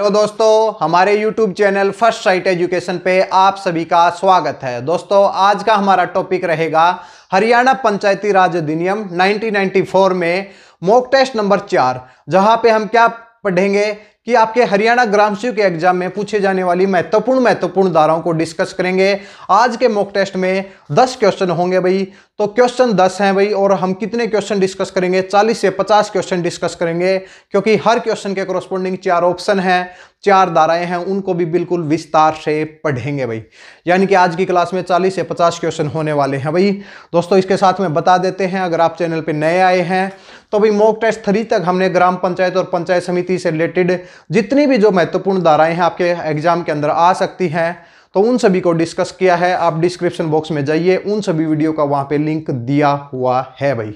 hello दोस्तों हमारे YouTube channel First Site Education पे आप सभी का स्वागत है दोस्तों आज का हमारा टॉपिक रहेगा हरियाणा पंचायती राज अधिनियम 1994 में मॉक टेस्ट नंबर चार जहां पे हम क्या पढ़ेंगे कि आपके हरियाणा ग्राम सेवक के एग्जाम में पूछे जाने वाली महत्वपूर्ण महत्वपूर्ण धाराओं को डिस्कस करेंगे आज के मॉक टेस्ट में 10 क्वेश्चन होंगे भाई तो क्वेश्चन 10 हैं भाई और हम कितने क्वेश्चन डिस्कस करेंगे 40 से 50 क्वेश्चन डिस्कस करेंगे क्योंकि हर क्वेश्चन के कॉरस्पॉन्डिंग चार ऑप्शन हैं चार धाराएं हैं उनको भी बिल्कुल विस्तार से पढ़ेंगे भाई यानी कि आज की क्लास में 40 से 50 क्वेश्चन होने वाले हैं भाई दोस्तों इसके साथ में बता देते हैं अगर आप चैनल पर नए आए हैं तो अभी मॉक टेस्ट थ्री तक हमने ग्राम पंचायत और पंचायत समिति से रिलेटेड जितनी भी जो महत्वपूर्ण धाराएं हैं आपके एग्जाम के अंदर आ सकती हैं तो उन सभी को डिस्कस किया है आप डिस्क्रिप्शन बॉक्स में जाइए उन सभी वीडियो का वहां पे लिंक दिया हुआ है भाई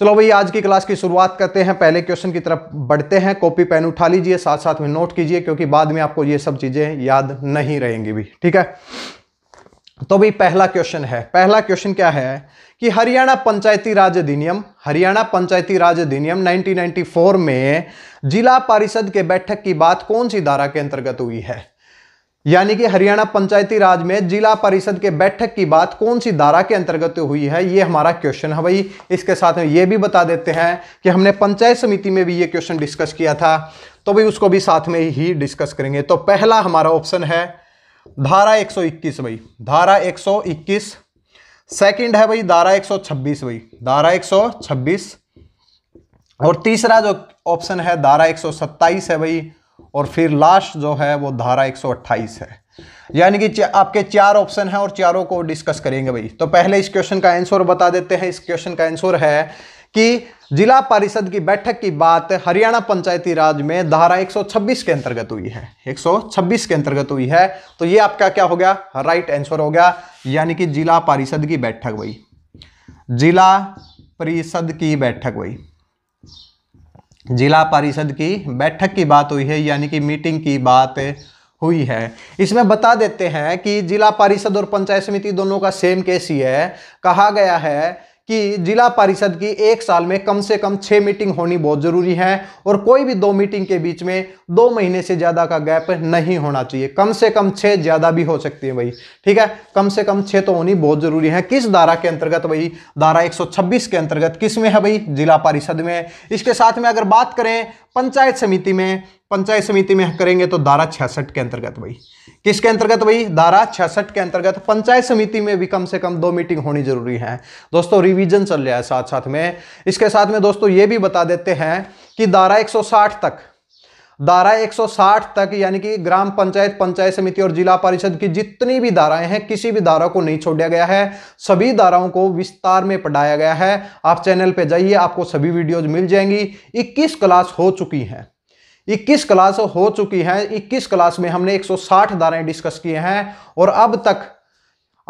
चलो भाई आज की क्लास की शुरुआत करते हैं पहले क्वेश्चन की तरफ बढ़ते हैं कॉपी पेन उठा लीजिए साथ साथ में नोट कीजिए क्योंकि बाद में आपको ये सब चीज़ें याद नहीं रहेंगी भी ठीक है तो भाई पहला क्वेश्चन है पहला क्वेश्चन क्या है कि हरियाणा पंचायती राज अधिनियम हरियाणा पंचायती राज अधिनियम 1994 में जिला परिषद के बैठक की बात कौन सी धारा के अंतर्गत हुई है यानी कि हरियाणा पंचायती राज में जिला परिषद के बैठक की बात कौन सी धारा के अंतर्गत हुई है ये हमारा क्वेश्चन है भाई इसके साथ में ये भी बता देते हैं कि हमने पंचायत समिति में भी ये क्वेश्चन डिस्कस किया था तो भाई उसको भी साथ में ही डिस्कस करेंगे तो पहला हमारा ऑप्शन है धारा 121 भाई धारा 121 सेकंड है भाई दारा 126 भाई दारा 126 और तीसरा जो ऑप्शन है धारा 127 है भाई और फिर लास्ट जो है वो धारा 128 है यानी कि आपके चार ऑप्शन हैं और चारों को डिस्कस करेंगे भाई तो पहले इस क्वेश्चन का आंसर बता देते हैं इस क्वेश्चन का आंसर है कि जिला परिषद की बैठक की बात हरियाणा पंचायती राज में धारा 126 के अंतर्गत हुई है 126 के अंतर्गत हुई है तो ये आपका क्या हो गया राइट आंसर हो गया यानी कि जिला परिषद की बैठक हुई जिला परिषद की बैठक हुई जिला परिषद की बैठक की बात हुई है यानी कि मीटिंग की बात हुई है इसमें बता देते हैं कि जिला परिषद और पंचायत समिति दोनों का सेम केस ही है कहा गया है कि जिला परिषद की एक साल में कम से कम छः मीटिंग होनी बहुत ज़रूरी है और कोई भी दो मीटिंग के बीच में दो महीने से ज़्यादा का गैप नहीं होना चाहिए कम से कम छः ज़्यादा भी हो सकती है भाई ठीक है कम से कम छः तो होनी बहुत ज़रूरी है किस धारा के अंतर्गत भाई धारा 126 के अंतर्गत किस में है भाई जिला परिषद में इसके साथ में अगर बात करें पंचायत समिति में पंचायत समिति में करेंगे तो धारा छियासठ के अंतर्गत भाई किसके अंतर्गत भाई धारा छियासठ के अंतर्गत पंचायत समिति में भी कम से कम दो मीटिंग होनी जरूरी है दोस्तों रिवीजन चल रहा है साथ साथ में इसके साथ में दोस्तों ये भी बता देते हैं कि धारा 160 तक धारा 160 तक यानी कि ग्राम पंचायत पंचायत समिति और जिला परिषद की जितनी भी धाराएं हैं किसी भी धारा को नहीं छोड़ा गया है सभी धाराओं को विस्तार में पढ़ाया गया है आप चैनल पे जाइए आपको सभी वीडियोज मिल जाएंगी 21 क्लास हो चुकी हैं इक्कीस क्लास हो चुकी है इक्कीस क्लास में हमने 160 दारें डिस्कस किए हैं और अब तक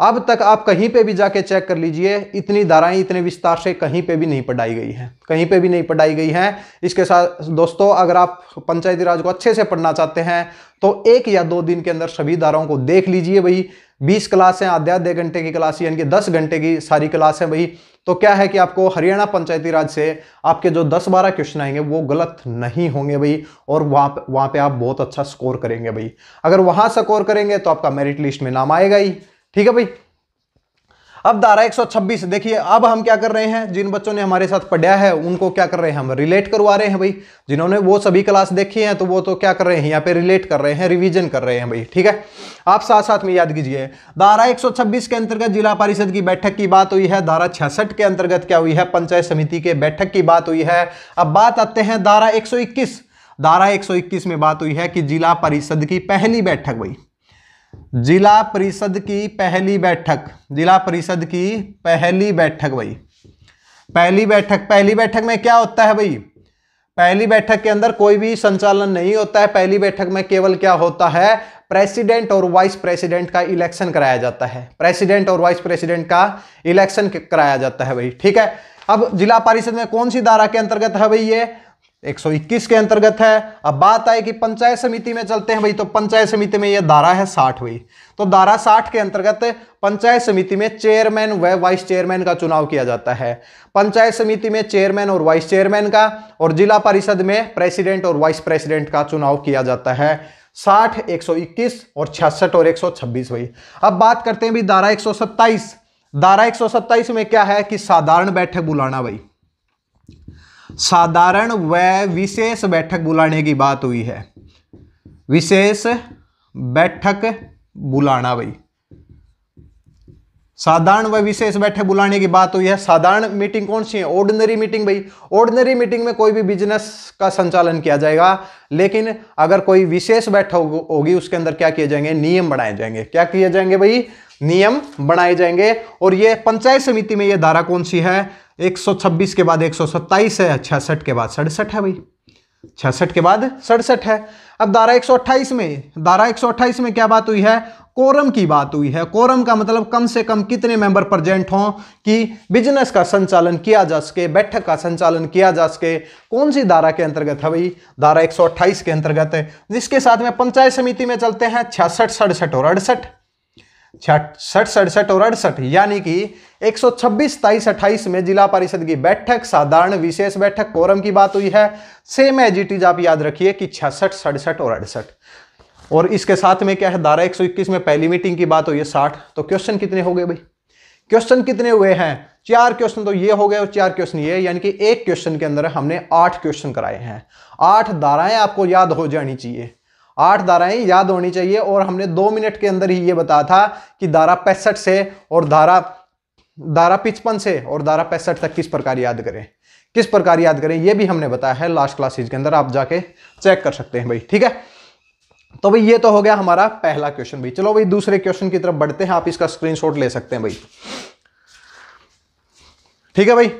अब तक आप कहीं पे भी जाके चेक कर लीजिए इतनी धाराएं इतने विस्तार से कहीं पे भी नहीं पढ़ाई गई हैं कहीं पे भी नहीं पढ़ाई गई हैं इसके साथ दोस्तों अगर आप पंचायती राज को अच्छे से पढ़ना चाहते हैं तो एक या दो दिन के अंदर सभी धाराओं को देख लीजिए भाई बीस क्लास हैं आधे आधे घंटे की क्लास यानी कि दस घंटे की सारी क्लास है भाई तो क्या है कि आपको हरियाणा पंचायती राज से आपके जो 10-12 क्वेश्चन आएंगे वो गलत नहीं होंगे भाई और वहाँ वहाँ पे आप बहुत अच्छा स्कोर करेंगे भाई अगर वहाँ स्कोर करेंगे तो आपका मेरिट लिस्ट में नाम आएगा ही ठीक है भाई अब सौ 126 देखिए अब हम क्या कर रहे हैं जिन बच्चों ने हमारे साथ पढ़ा है उनको क्या कर रहे हैं हम रिलेट करवा रहे हैं भाई जिन्होंने वो सभी क्लास देखी है तो वो तो क्या कर रहे हैं यहाँ पे रिलेट कर रहे हैं रिविजन कर रहे हैं भाई ठीक है आप साथ साथ में याद कीजिए धारा एक के अंतर्गत जिला परिषद की बैठक की बात हुई है धारा छियासठ के अंतर्गत क्या हुई है पंचायत समिति के बैठक की बात हुई है अब बात आते हैं धारा एक धारा 121 में बात हुई है कि जिला परिषद की पहली बैठक हुई जिला परिषद की पहली बैठक जिला परिषद की पहली बैठक भाई पहली बैठक पहली बैठक में क्या होता है भाई पहली बैठक के अंदर कोई भी संचालन नहीं होता है पहली बैठक में केवल क्या होता है प्रेसिडेंट और वाइस प्रेसिडेंट का इलेक्शन कराया जाता है प्रेसिडेंट और वाइस प्रेसिडेंट का इलेक्शन कराया जाता है भाई ठीक है अब जिला परिषद में कौन सी धारा के अंतर्गत है भाई ये 121 के अंतर्गत है अब बात आए कि पंचायत समिति में चलते हैं भाई तो पंचायत समिति में यह धारा है साठ भाई तो धारा साठ के अंतर्गत पंचायत समिति में चेयरमैन व वाइस चेयरमैन का चुनाव किया जाता है पंचायत समिति में चेयरमैन और वाइस चेयरमैन का और जिला परिषद में प्रेसिडेंट और वाइस प्रेसिडेंट का चुनाव किया जाता है साठ 121 और छियासठ और 126 भाई अब बात करते हैं भाई धारा 127 धारा 127 में क्या है कि साधारण बैठक बुलाना भाई साधारण व विशेष बैठक बुलाने की बात हुई है विशेष बैठक बुलाना भाई साधारण व विशेष बैठक बुलाने की बात हुई है साधारण मीटिंग कौन सी है ऑर्डिनरी मीटिंग भाई ऑर्डिनरी मीटिंग में कोई भी बिजनेस का संचालन किया जाएगा लेकिन अगर कोई विशेष बैठक होगी उसके अंदर क्या किए जाएंगे नियम बनाए जाएंगे क्या किए जाएंगे भाई नियम बनाए जाएंगे और ये पंचायत समिति में ये धारा कौन सी है 126 के बाद 127 है छियासठ के बाद सड़सठ है भाई छियासठ के बाद सड़सठ है अब धारा 128 में धारा 128 में क्या बात हुई है कोरम की बात हुई है कोरम का मतलब कम से कम कितने मेंबर प्रेजेंट हों कि बिजनेस का संचालन किया जा सके बैठक का संचालन किया जा सके कौन सी धारा के अंतर्गत है भाई धारा 128 के अंतर्गत है जिसके साथ में पंचायत समिति में चलते हैं छियासठ सड़सठ और अड़सठ छठ सड़सठ और अड़सठ यानी कि एक सौ छब्बीस तेईस अट्ठाईस में जिला परिषद की बैठक साधारण विशेष बैठक कोरम की बात हुई है सेम एज इट इज आप याद रखिए कि छियासठ सड़सठ और अड़सठ और इसके साथ में क्या है धारा 121 में पहली मीटिंग की बात हुई है साठ तो क्वेश्चन कितने हो गए भाई क्वेश्चन कितने हुए हैं चार क्वेश्चन तो ये हो गए और चार क्वेश्चन ये यानी कि एक क्वेश्चन के अंदर हमने आठ क्वेश्चन कराए हैं आठ धाराएं आपको याद हो जानी चाहिए आठ धाराएं याद होनी चाहिए और हमने दो मिनट के अंदर ही ये बताया था कि धारा पैंसठ से और धारा धारा पिचपन से और धारा पैंसठ तक किस प्रकार याद करें किस प्रकार याद करें ये भी हमने बताया है लास्ट क्लासेज के अंदर आप जाके चेक कर सकते हैं भाई ठीक है तो भाई ये तो हो गया हमारा पहला क्वेश्चन भाई चलो भाई दूसरे क्वेश्चन की तरफ बढ़ते हैं आप इसका स्क्रीन ले सकते हैं भाई ठीक है भाई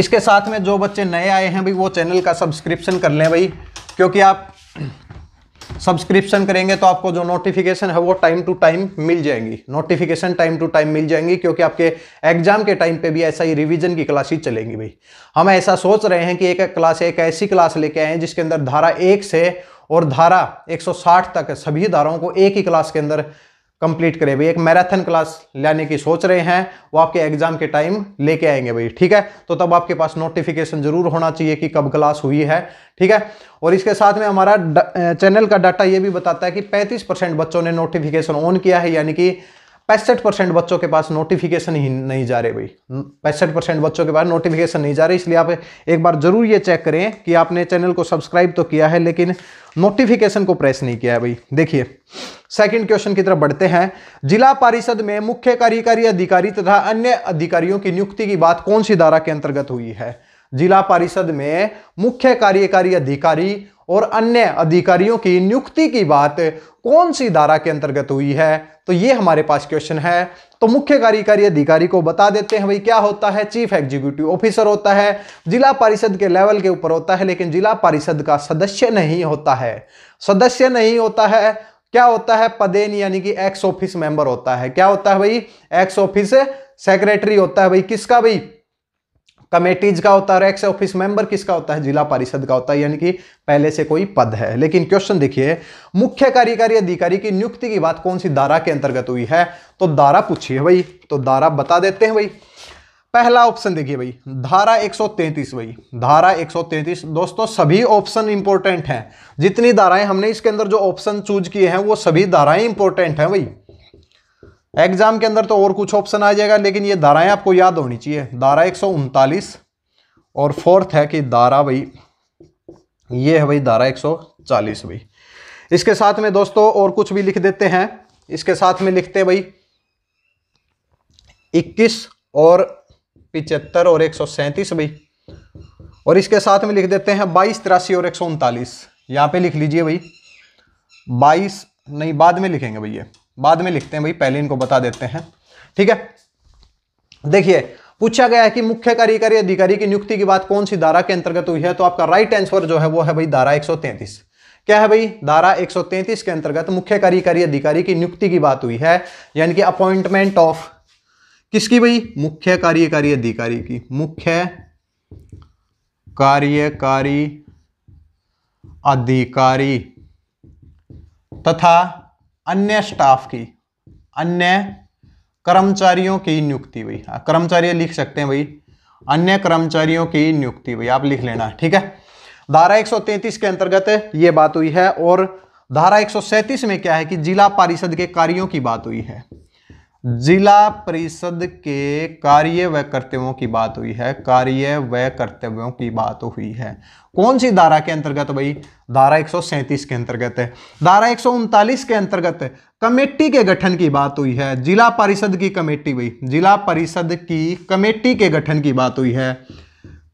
इसके साथ में जो बच्चे नए आए हैं भाई वो चैनल का सब्सक्रिप्शन कर लें भाई क्योंकि आप सब्सक्रिप्शन करेंगे तो आपको जो नोटिफिकेशन है वो टाइम टू टाइम मिल जाएंगी नोटिफिकेशन टाइम टू टाइम मिल जाएंगी क्योंकि आपके एग्जाम के टाइम पे भी ऐसा ही रिवीजन की क्लासेस चलेंगी भाई हम ऐसा सोच रहे हैं कि एक क्लास एक ऐसी क्लास लेके आए हैं जिसके अंदर धारा एक से और धारा 160 तक सभी धाराओं को एक ही क्लास के अंदर कंप्लीट करें भाई एक मैराथन क्लास लेने की सोच रहे हैं वो आपके एग्जाम के टाइम लेके आएंगे भाई ठीक है तो तब आपके पास नोटिफिकेशन जरूर होना चाहिए कि कब क्लास हुई है ठीक है और इसके साथ में हमारा चैनल का डाटा ये भी बताता है कि 35 परसेंट बच्चों ने नोटिफिकेशन ऑन किया है यानी कि पैंसठ परसेंट बच्चों के पास नोटिफिकेशन ही नहीं जा रहे भाई पैंसठ परसेंट बच्चों के पास नोटिफिकेशन नहीं जा रहे इसलिए आप एक बार जरूर ये चेक करें कि आपने चैनल को सब्सक्राइब तो किया है लेकिन नोटिफिकेशन को प्रेस नहीं किया है भाई देखिए सेकंड क्वेश्चन की तरफ बढ़ते हैं जिला परिषद में मुख्य कार्यकारी अधिकारी तथा अन्य अधिकारियों की नियुक्ति की बात कौन सी धारा के अंतर्गत हुई है जिला परिषद में मुख्य कार्यकारी अधिकारी और अन्य अधिकारियों की नियुक्ति की बात कौन सी धारा के अंतर्गत हुई है तो ये हमारे पास क्वेश्चन है तो मुख्य कार्यकारी अधिकारी को बता देते हैं भाई क्या होता है चीफ एग्जीक्यूटिव ऑफिसर होता है जिला परिषद के लेवल के ऊपर होता है लेकिन जिला परिषद का सदस्य नहीं होता है सदस्य नहीं होता है क्या होता है पदेन यानी कि एक्स ऑफिस मेंबर होता है क्या होता है भाई एक्स ऑफिस सेक्रेटरी होता है भाई किसका भाई कमेटीज का होता है एक्स ऑफिस मेंबर किसका होता है जिला परिषद का होता है यानी कि पहले से कोई पद है लेकिन क्वेश्चन देखिए मुख्य कार्यकारी अधिकारी की नियुक्ति की बात कौन सी धारा के अंतर्गत हुई है तो धारा पूछिए भाई तो धारा बता देते हैं भाई पहला ऑप्शन देखिए भाई धारा 133 भाई धारा 133 दोस्तों सभी ऑप्शन इंपॉर्टेंट हैं जितनी धाराएं हमने इसके अंदर जो ऑप्शन चूज किए हैं वो सभी धाराएं इंपॉर्टेंट हैं भाई एग्जाम के अंदर तो और कुछ ऑप्शन आ जाएगा लेकिन ये धाराएं आपको याद होनी चाहिए धारा एक और फोर्थ है कि धारा भाई ये है भाई धारा 140 भाई इसके साथ में दोस्तों और कुछ भी लिख देते हैं इसके साथ में लिखते हैं भाई 21 और पिचहत्तर और एक भाई और इसके साथ में लिख देते हैं बाईस तिरासी और एक सौ उनतालीस यहाँ पे लिख लीजिए भाई बाईस नहीं बाद में लिखेंगे भैया बाद में लिखते हैं भाई पहले इनको बता देते हैं ठीक है देखिए पूछा गया है कि मुख्य कार्यकारी अधिकारी की नियुक्ति की बात कौन सी धारा के अंतर्गत हुई है तो आपका राइट आंसर जो है वो है भाई धारा 133 क्या है भाई धारा 133 के अंतर्गत मुख्य कार्यकारी अधिकारी की नियुक्ति की बात हुई है यानी कि अपॉइंटमेंट ऑफ किसकी भाई मुख्य कार्यकारी अधिकारी की मुख्य कार्यकारी अधिकारी तथा अन्य स्टाफ की अन्य कर्मचारियों की नियुक्ति हुई हाँ, कर्मचारी लिख सकते हैं भाई अन्य कर्मचारियों की नियुक्ति हुई आप लिख लेना ठीक है धारा 133 के अंतर्गत ये बात हुई है और धारा एक में क्या है कि जिला परिषद के कार्यों की बात हुई है जिला परिषद के कार्य व कर्तव्यों की बात हुई है कार्य व कर्तव्यों की बात हुई है कौन सी धारा के अंतर्गत भाई धारा 137 के अंतर्गत है धारा एक के अंतर्गत कमेटी के गठन की बात हुई है जिला परिषद की कमेटी भाई जिला परिषद की कमेटी के गठन की बात हुई है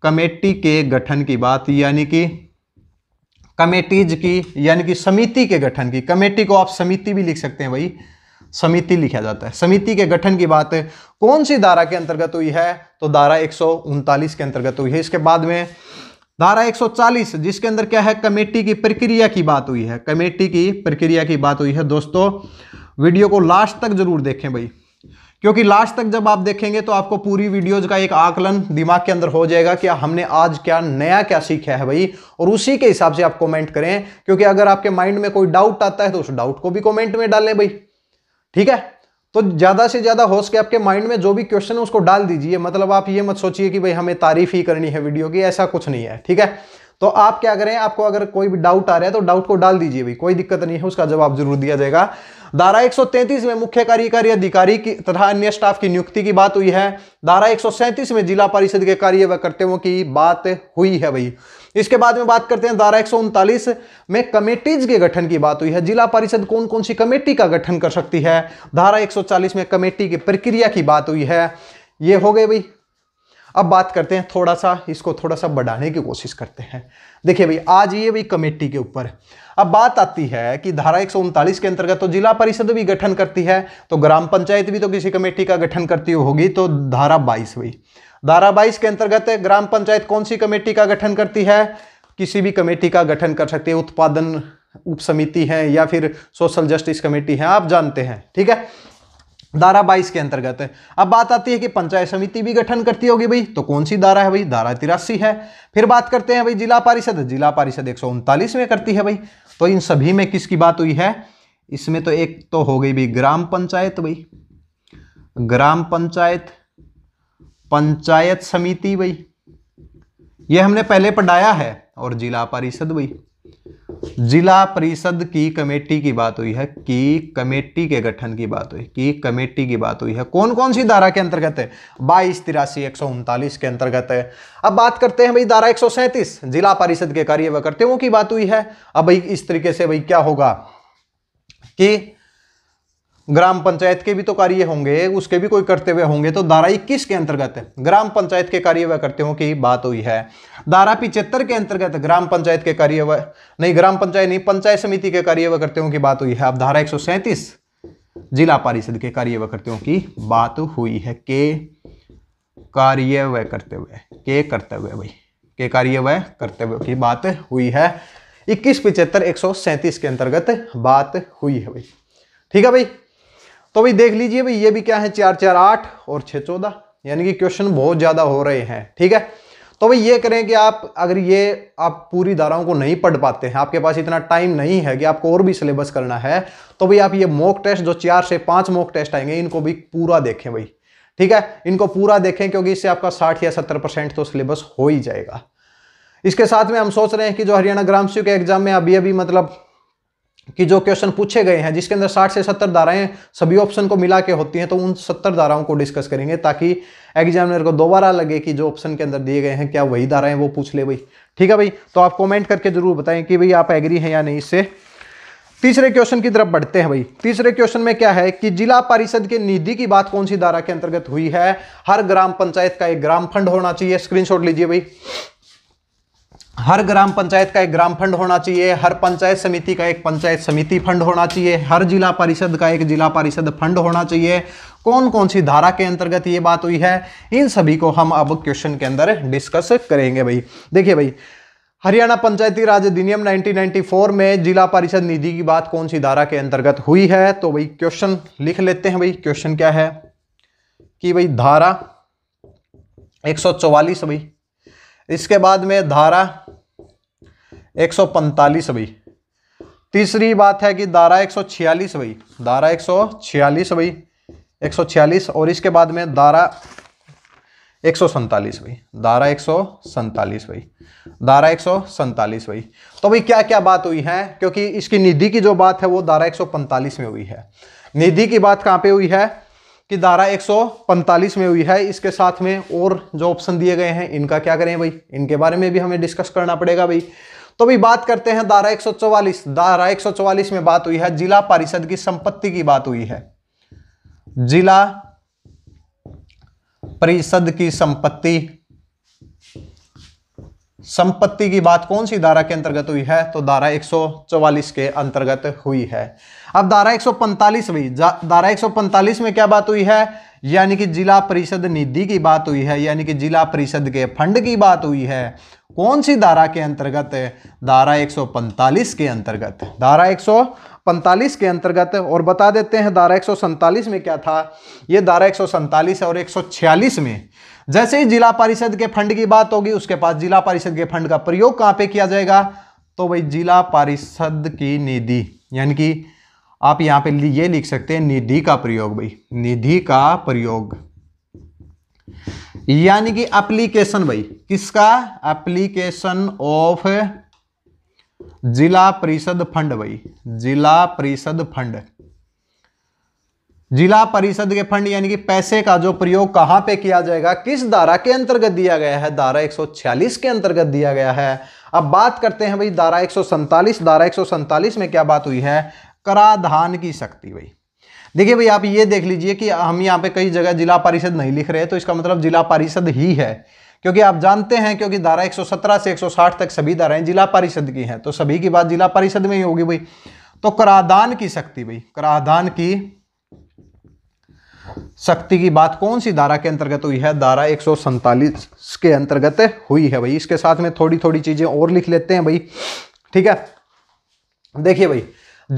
कमेटी के गठन की बात यानी कि कमेटीज की यानी कि समिति के गठन की कमेटी को आप समिति भी लिख सकते हैं भाई समिति लिखा जाता है समिति के गठन की बात कौन सी धारा के अंतर्गत हुई है तो धारा एक के अंतर्गत हुई है इसके बाद में धारा 140 जिसके अंदर क्या है कमेटी की प्रक्रिया की बात हुई है कमेटी की प्रक्रिया की बात हुई है दोस्तों वीडियो को लास्ट तक जरूर देखें भाई क्योंकि लास्ट तक जब आप देखेंगे तो आपको पूरी वीडियोज का एक आकलन दिमाग के अंदर हो जाएगा कि हमने आज क्या नया क्या सीखा है भाई और उसी के हिसाब से आप कमेंट करें क्योंकि अगर आपके माइंड में कोई डाउट आता है तो उस डाउट को भी कमेंट में डालें भाई ठीक है तो ज़्यादा से ज़्यादा हो सके आपके माइंड में जो भी क्वेश्चन है उसको डाल दीजिए मतलब आप ये मत सोचिए कि भाई हमें तारीफ ही करनी है वीडियो की ऐसा कुछ नहीं है ठीक है तो आप क्या करें आपको अगर कोई भी डाउट आ रहा है तो डाउट को डाल दीजिए भाई कोई दिक्कत नहीं है उसका जवाब जरूर दिया जाएगा धारा 133 में मुख्य कार्यकारी अधिकारी की तथा अन्य स्टाफ की नियुक्ति की बात हुई है धारा 137 में जिला परिषद के कार्य व कर्तव्यों की बात हुई है भाई इसके बाद में बात करते हैं धारा एक में कमेटीज के गठन की बात हुई है जिला परिषद कौन कौन सी कमेटी का गठन कर सकती है धारा एक में कमेटी की प्रक्रिया की बात हुई है ये हो गए भाई अब बात करते हैं थोड़ा सा इसको थोड़ा सा बढ़ाने की कोशिश करते हैं देखिए भाई आज ये भाई कमेटी के ऊपर अब बात आती है कि धारा एक के अंतर्गत तो जिला परिषद भी गठन करती है तो ग्राम पंचायत भी तो किसी कमेटी का गठन करती होगी तो धारा बाईस भाई धारा बाईस के अंतर्गत ग्राम पंचायत कौन सी कमेटी का गठन करती है किसी भी कमेटी का गठन कर सकती है उत्पादन उप समिति है या फिर सोशल जस्टिस कमेटी है आप जानते हैं ठीक है धारा बाईस के अंतर्गत है अब बात आती है कि पंचायत समिति भी गठन करती होगी भाई तो कौन सी धारा है भाई धारा तिरासी है फिर बात करते हैं भाई जिला परिषद जिला परिषद एक में करती है भाई तो इन सभी में किसकी बात हुई है इसमें तो एक तो हो गई भाई ग्राम पंचायत भाई ग्राम पंचायत पंचायत समिति भाई ये हमने पहले पढ़ाया है और जिला परिषद भाई जिला परिषद की कमेटी की बात हुई है कि कमेटी के गठन की बात हुई कि कमेटी की बात हुई है कौन कौन सी धारा के अंतर्गत है बाईस तिरासी एक के अंतर्गत है अब बात करते हैं भाई धारा एक जिला परिषद के कार्य व कर्तव्यों की बात हुई है अब भाई इस तरीके से भाई क्या होगा कि ग्राम पंचायत के भी तो कार्य होंगे उसके भी कोई करते हुए होंगे तो धारा इक्कीस के अंतर्गत ग्राम पंचायत के कार्य वह करते हो की बात हुई है धारा पिचहत्तर के अंतर्गत ग्राम पंचायत के कार्य व नहीं ग्राम पंचायत नहीं पंचायत समिति के कार्य करते हो की बात हुई है अब धारा एक जिला परिषद के कार्य व करते की बात हुई है के कार्य व करते हुए के करते हुए भाई के कार्य व करते हुए की बात हुई है इक्कीस पिचहत्तर एक के अंतर्गत बात हुई है भाई ठीक है भाई तो भाई देख लीजिए भाई ये भी क्या है चार चार आठ और छः चौदह यानी कि क्वेश्चन बहुत ज़्यादा हो रहे हैं ठीक है तो भाई ये करें कि आप अगर ये आप पूरी धाराओं को नहीं पढ़ पाते हैं आपके पास इतना टाइम नहीं है कि आपको और भी सिलेबस करना है तो भाई आप ये मॉक टेस्ट जो चार से पाँच मॉक टेस्ट आएंगे इनको भी पूरा देखें भाई ठीक है इनको पूरा देखें क्योंकि इससे आपका साठ या सत्तर परसेंट तो सिलेबस हो ही जाएगा इसके साथ में हम सोच रहे हैं कि जो हरियाणा ग्राम सेवक एग्जाम में अभी अभी मतलब कि जो क्वेश्चन पूछे गए हैं जिसके अंदर 60 से 70 धाराएं सभी ऑप्शन को मिला के होती हैं तो उन 70 धाराओं को डिस्कस करेंगे ताकि एग्जामिनर को दोबारा लगे कि जो ऑप्शन के अंदर दिए गए हैं क्या वही धाराएं वो पूछ ले भाई ठीक है भाई तो आप कमेंट करके जरूर बताएं कि भाई आप एग्री हैं या नहीं इससे तीसरे क्वेश्चन की तरफ बढ़ते हैं भाई तीसरे क्वेश्चन में क्या है कि जिला परिषद के निधि की बात कौन सी धारा के अंतर्गत हुई है हर ग्राम पंचायत का एक ग्राम फंड होना चाहिए स्क्रीनशॉट लीजिए भाई हर ग्राम पंचायत का एक ग्राम फंड होना चाहिए हर पंचायत समिति का एक पंचायत समिति फंड होना चाहिए हर जिला परिषद का एक जिला परिषद फंड होना चाहिए कौन कौन सी धारा के अंतर्गत ये बात हुई है इन सभी को हम अब क्वेश्चन के अंदर डिस्कस करेंगे भाई देखिए भाई हरियाणा पंचायती राज अधिनियम 1994 में जिला परिषद निधि की बात कौन सी धारा के अंतर्गत हुई है तो भाई क्वेश्चन लिख लेते हैं भाई क्वेश्चन क्या है कि भाई धारा एक भाई इसके बाद में धारा एक सौ पैंतालीस भाई तीसरी बात है कि दारा एक सौ छियालीस भाई दारा एक सौ छियालीस भाई एक सौ छियालीस और इसके बाद में दारा एक सौ सैंतालीस भाई दारा एक सौ सैंतालीस भाई दारा एक सौ सैंतालीस भाई तो भाई क्या क्या बात हुई है क्योंकि इसकी निधि की जो बात है वो दारा एक सौ पैंतालीस में हुई है निधि की बात कहाँ पे हुई है कि दारा एक सौ पैंतालीस में हुई है इसके साथ में और जो ऑप्शन दिए गए हैं इनका क्या करें भाई इनके बारे में भी हमें डिस्कस करना पड़ेगा भाई तो अभी बात करते हैं धारा 144 धारा 144 में बात हुई है जिला परिषद की संपत्ति की बात हुई है जिला परिषद की संपत्ति संपत्ति की बात कौन सी धारा के अंतर्गत हुई है तो धारा 144 के अंतर्गत हुई है अब धारा 145 हुई धारा 145 में क्या बात हुई है यानी कि जिला परिषद निधि की बात हुई है यानी कि जिला परिषद के फंड की बात हुई है कौन सी धारा के अंतर्गत धारा 145 के अंतर्गत धारा 145 के अंतर्गत और बता देते हैं धारा 147 में क्या था ये धारा 147 और 146 में जैसे ही जिला परिषद के फंड की बात होगी उसके पास जिला परिषद के फंड का प्रयोग कहां पे किया जाएगा तो भाई जिला परिषद की निधि यानी कि आप यहां पे ये लिख सकते हैं निधि का प्रयोग भाई निधि का प्रयोग यानी कि एप्लीकेशन भाई किसका एप्लीकेशन ऑफ जिला परिषद फंड भाई जिला परिषद फंड जिला परिषद के फंड यानी कि पैसे का जो प्रयोग कहां पे किया जाएगा किस धारा के अंतर्गत दिया गया है धारा 146 के अंतर्गत दिया गया है अब बात करते हैं भाई धारा एक धारा एक में क्या बात हुई है कराधान की शक्ति भाई देखिए भाई आप ये देख लीजिए कि हम यहाँ पे कई जगह जिला परिषद नहीं लिख रहे तो इसका मतलब जिला परिषद ही है क्योंकि आप जानते हैं क्योंकि धारा 117 से 160 तक सभी धाराएं जिला परिषद की हैं तो सभी की बात जिला परिषद में ही होगी भाई तो कराधान की शक्ति भाई कराधान की शक्ति की बात कौन सी धारा के अंतर्गत हुई है धारा एक के अंतर्गत हुई है भाई इसके साथ में थोड़ी थोड़ी चीजें और लिख लेते हैं भाई ठीक है देखिए भाई